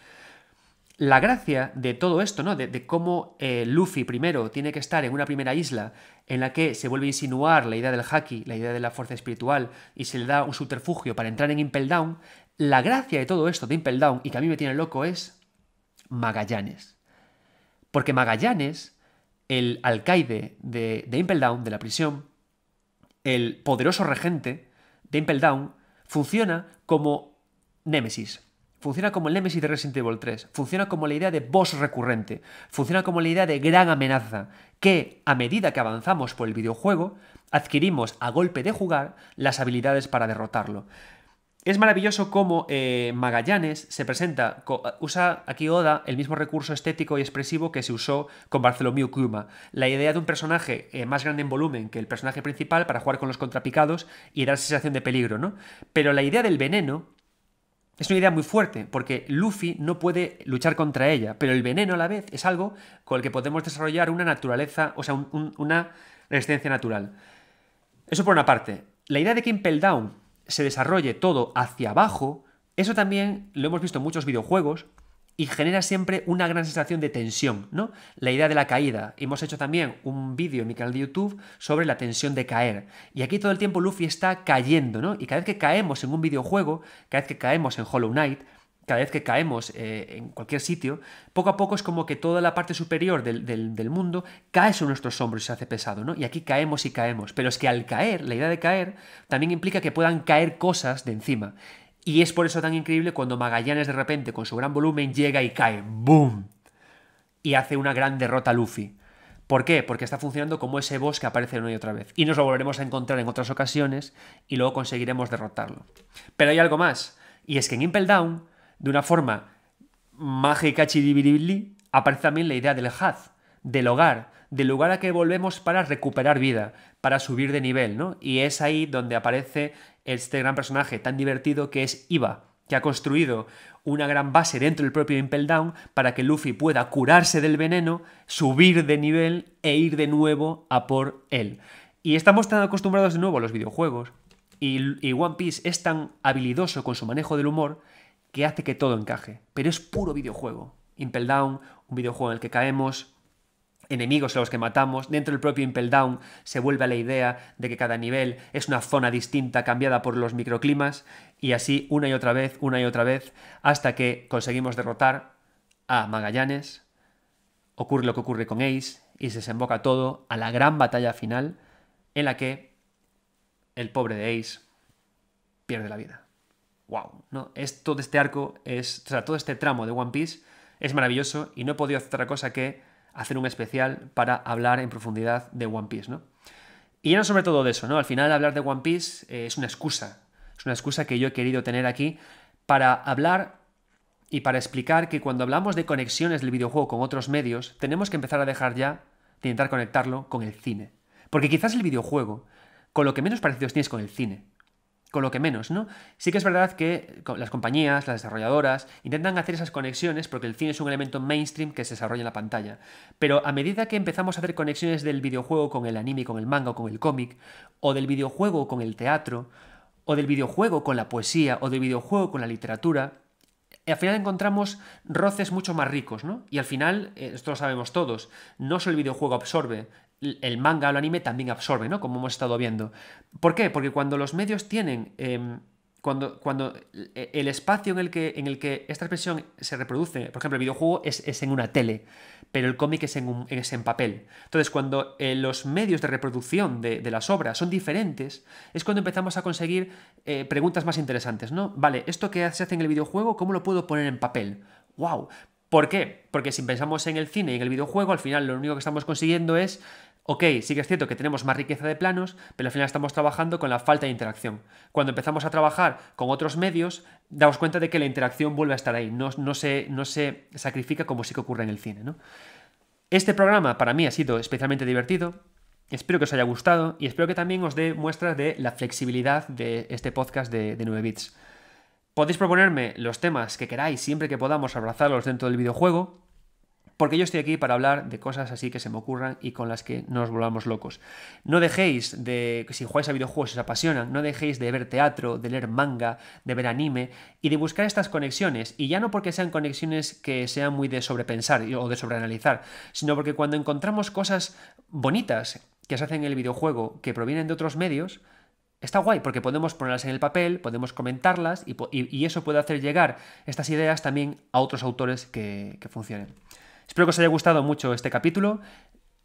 La gracia de todo esto, ¿no? De, cómo eh, Luffy primero tiene que estar en una primera isla en la que se vuelve a insinuar la idea del haki, la idea de la fuerza espiritual, y se le da un subterfugio para entrar en Impel Down. La gracia de todo esto de Impel Down, y que a mí me tiene loco, es Magallanes. Porque Magallanes el alcaide de, Impel Down, de la prisión, el poderoso regente de Impel Down, funciona como Némesis. Funciona como el Némesis de Resident Evil 3. Funciona como la idea de boss recurrente. Funciona como la idea de gran amenaza. Que a medida que avanzamos por el videojuego, adquirimos a golpe de jugar las habilidades para derrotarlo. Es maravilloso cómo eh, Magallanes se presenta, usa aquí Oda el mismo recurso estético y expresivo que se usó con Bartholomew Kuma, la idea de un personaje eh, más grande en volumen que el personaje principal para jugar con los contrapicados y dar sensación de peligro, ¿no? Pero la idea del veneno es una idea muy fuerte, porque Luffy no puede luchar contra ella, pero el veneno a la vez es algo con el que podemos desarrollar una naturaleza, o sea, una resistencia natural. Eso por una parte. La idea de Kim Impel Down se desarrolle todo hacia abajo, eso también lo hemos visto en muchos videojuegos y genera siempre una gran sensación de tensión, ¿no? La idea de la caída. Hemos hecho también un vídeo en mi canal de YouTube sobre la tensión de caer. Y aquí todo el tiempo Luffy está cayendo, ¿no? Y cada vez que caemos en un videojuego, cada vez que caemos en Hollow Knight, cada vez que caemos eh, en cualquier sitio, poco a poco es como que toda la parte superior del, mundo cae sobre nuestros hombros y se hace pesado, ¿no? Y aquí caemos y caemos. Pero es que al caer, la idea de caer, también implica que puedan caer cosas de encima. Y es por eso tan increíble cuando Magallanes de repente, con su gran volumen, llega y cae. ¡Boom! Y hace una gran derrota a Luffy. ¿Por qué? Porque está funcionando como ese boss que aparece una y otra vez. Y nos lo volveremos a encontrar en otras ocasiones y luego conseguiremos derrotarlo. Pero hay algo más. Y es que en Impel Down de una forma mágica, chidibiribli, aparece también la idea del haz, del hogar, del lugar a que volvemos para recuperar vida, para subir de nivel, ¿no? Y es ahí donde aparece este gran personaje tan divertido que es Iva, que ha construido una gran base dentro del propio Impel Down para que Luffy pueda curarse del veneno, subir de nivel e ir de nuevo a por él. Y estamos tan acostumbrados de nuevo a los videojuegos y, One Piece es tan habilidoso con su manejo del humor que hace que todo encaje, pero es puro videojuego. Impel Down, un videojuego en el que caemos, enemigos a los que matamos, dentro del propio Impel Down se vuelve a la idea de que cada nivel es una zona distinta cambiada por los microclimas y así una y otra vez, una y otra vez, hasta que conseguimos derrotar a Magallanes, ocurre lo que ocurre con Ace y se desemboca todo a la gran batalla final en la que el pobre de Ace pierde la vida wow, ¿no? todo este arco, es, o sea, todo este tramo de One Piece es maravilloso y no he podido hacer otra cosa que hacer un especial para hablar en profundidad de One Piece, ¿no? Y no sobre todo de eso, ¿no? Al final hablar de One Piece eh, es una excusa, es una excusa que yo he querido tener aquí para hablar y para explicar que cuando hablamos de conexiones del videojuego con otros medios, tenemos que empezar a dejar ya de intentar conectarlo con el cine. Porque quizás el videojuego, con lo que menos parecidos tienes con el cine con lo que menos, ¿no? Sí que es verdad que las compañías, las desarrolladoras, intentan hacer esas conexiones porque el cine es un elemento mainstream que se desarrolla en la pantalla. Pero a medida que empezamos a hacer conexiones del videojuego con el anime, con el manga con el cómic, o del videojuego con el teatro, o del videojuego con la poesía, o del videojuego con la literatura, eh, al final encontramos roces mucho más ricos, ¿no? Y al final, eh, esto lo sabemos todos, no solo el videojuego absorbe el manga o el anime también absorbe, ¿no? Como hemos estado viendo. ¿Por qué? Porque cuando los medios tienen. Em, cuando, cuando e, el espacio en el, que, en el que esta expresión se reproduce, por ejemplo, el videojuego es, en una tele, pero el cómic es en, en papel. Entonces, cuando eh, los medios de reproducción de, las obras son diferentes, es cuando empezamos a conseguir eh, preguntas más interesantes, ¿no? Vale, esto que se hace en el videojuego, ¿cómo lo puedo poner en papel? ¡Wow! ¿Por qué? Porque si pensamos en el cine y en el videojuego, al final lo único que estamos consiguiendo es Ok, sí que es cierto que tenemos más riqueza de planos, pero al final estamos trabajando con la falta de interacción. Cuando empezamos a trabajar con otros medios, daos cuenta de que la interacción vuelve a estar ahí, no, se, sacrifica como sí que ocurre en el cine. Este programa para mí ha sido especialmente divertido, espero que os haya gustado y espero que también os dé muestras de la flexibilidad de este podcast de, de 9 bits. Podéis proponerme los temas que queráis siempre que podamos abrazarlos dentro del videojuego, porque yo estoy aquí para hablar de cosas así que se me ocurran y con las que nos volvamos locos. No dejéis de, si jugáis a videojuegos y os apasionan, no dejéis de ver teatro, de leer manga, de ver anime y de buscar estas conexiones. Y ya no porque sean conexiones que sean muy de sobrepensar o de sobreanalizar, sino porque cuando encontramos cosas bonitas que se hacen en el videojuego que provienen de otros medios, está guay porque podemos ponerlas en el papel, podemos comentarlas y, eso puede hacer llegar estas ideas también a otros autores que funcionen. Espero que os haya gustado mucho este capítulo.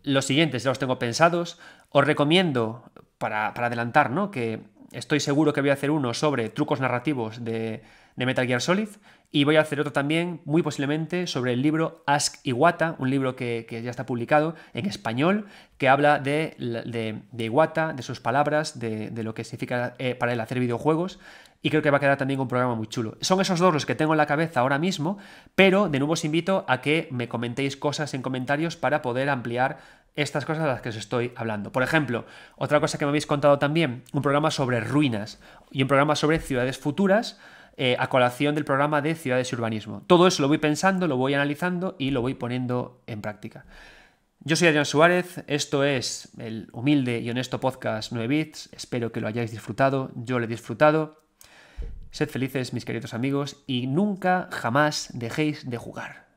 Los siguientes ya los tengo pensados. Os recomiendo, para, adelantar, ¿no? que estoy seguro que voy a hacer uno sobre trucos narrativos de, Metal Gear Solid y voy a hacer otro también, muy posiblemente, sobre el libro Ask Iwata, un libro que, ya está publicado en español, que habla de, de, de Iwata, de sus palabras, de, lo que significa eh, para él hacer videojuegos y creo que va a quedar también un programa muy chulo. Son esos dos los que tengo en la cabeza ahora mismo, pero de nuevo os invito a que me comentéis cosas en comentarios para poder ampliar estas cosas de las que os estoy hablando. Por ejemplo, otra cosa que me habéis contado también, un programa sobre ruinas y un programa sobre ciudades futuras. Eh, a colación del programa de ciudades y urbanismo. Todo eso lo voy pensando, lo voy analizando y lo voy poniendo en práctica. Yo soy Adrián Suárez, esto es el humilde y honesto podcast 9 bits, espero que lo hayáis disfrutado, yo lo he disfrutado Sed felices, mis queridos amigos, y nunca, jamás dejéis de jugar.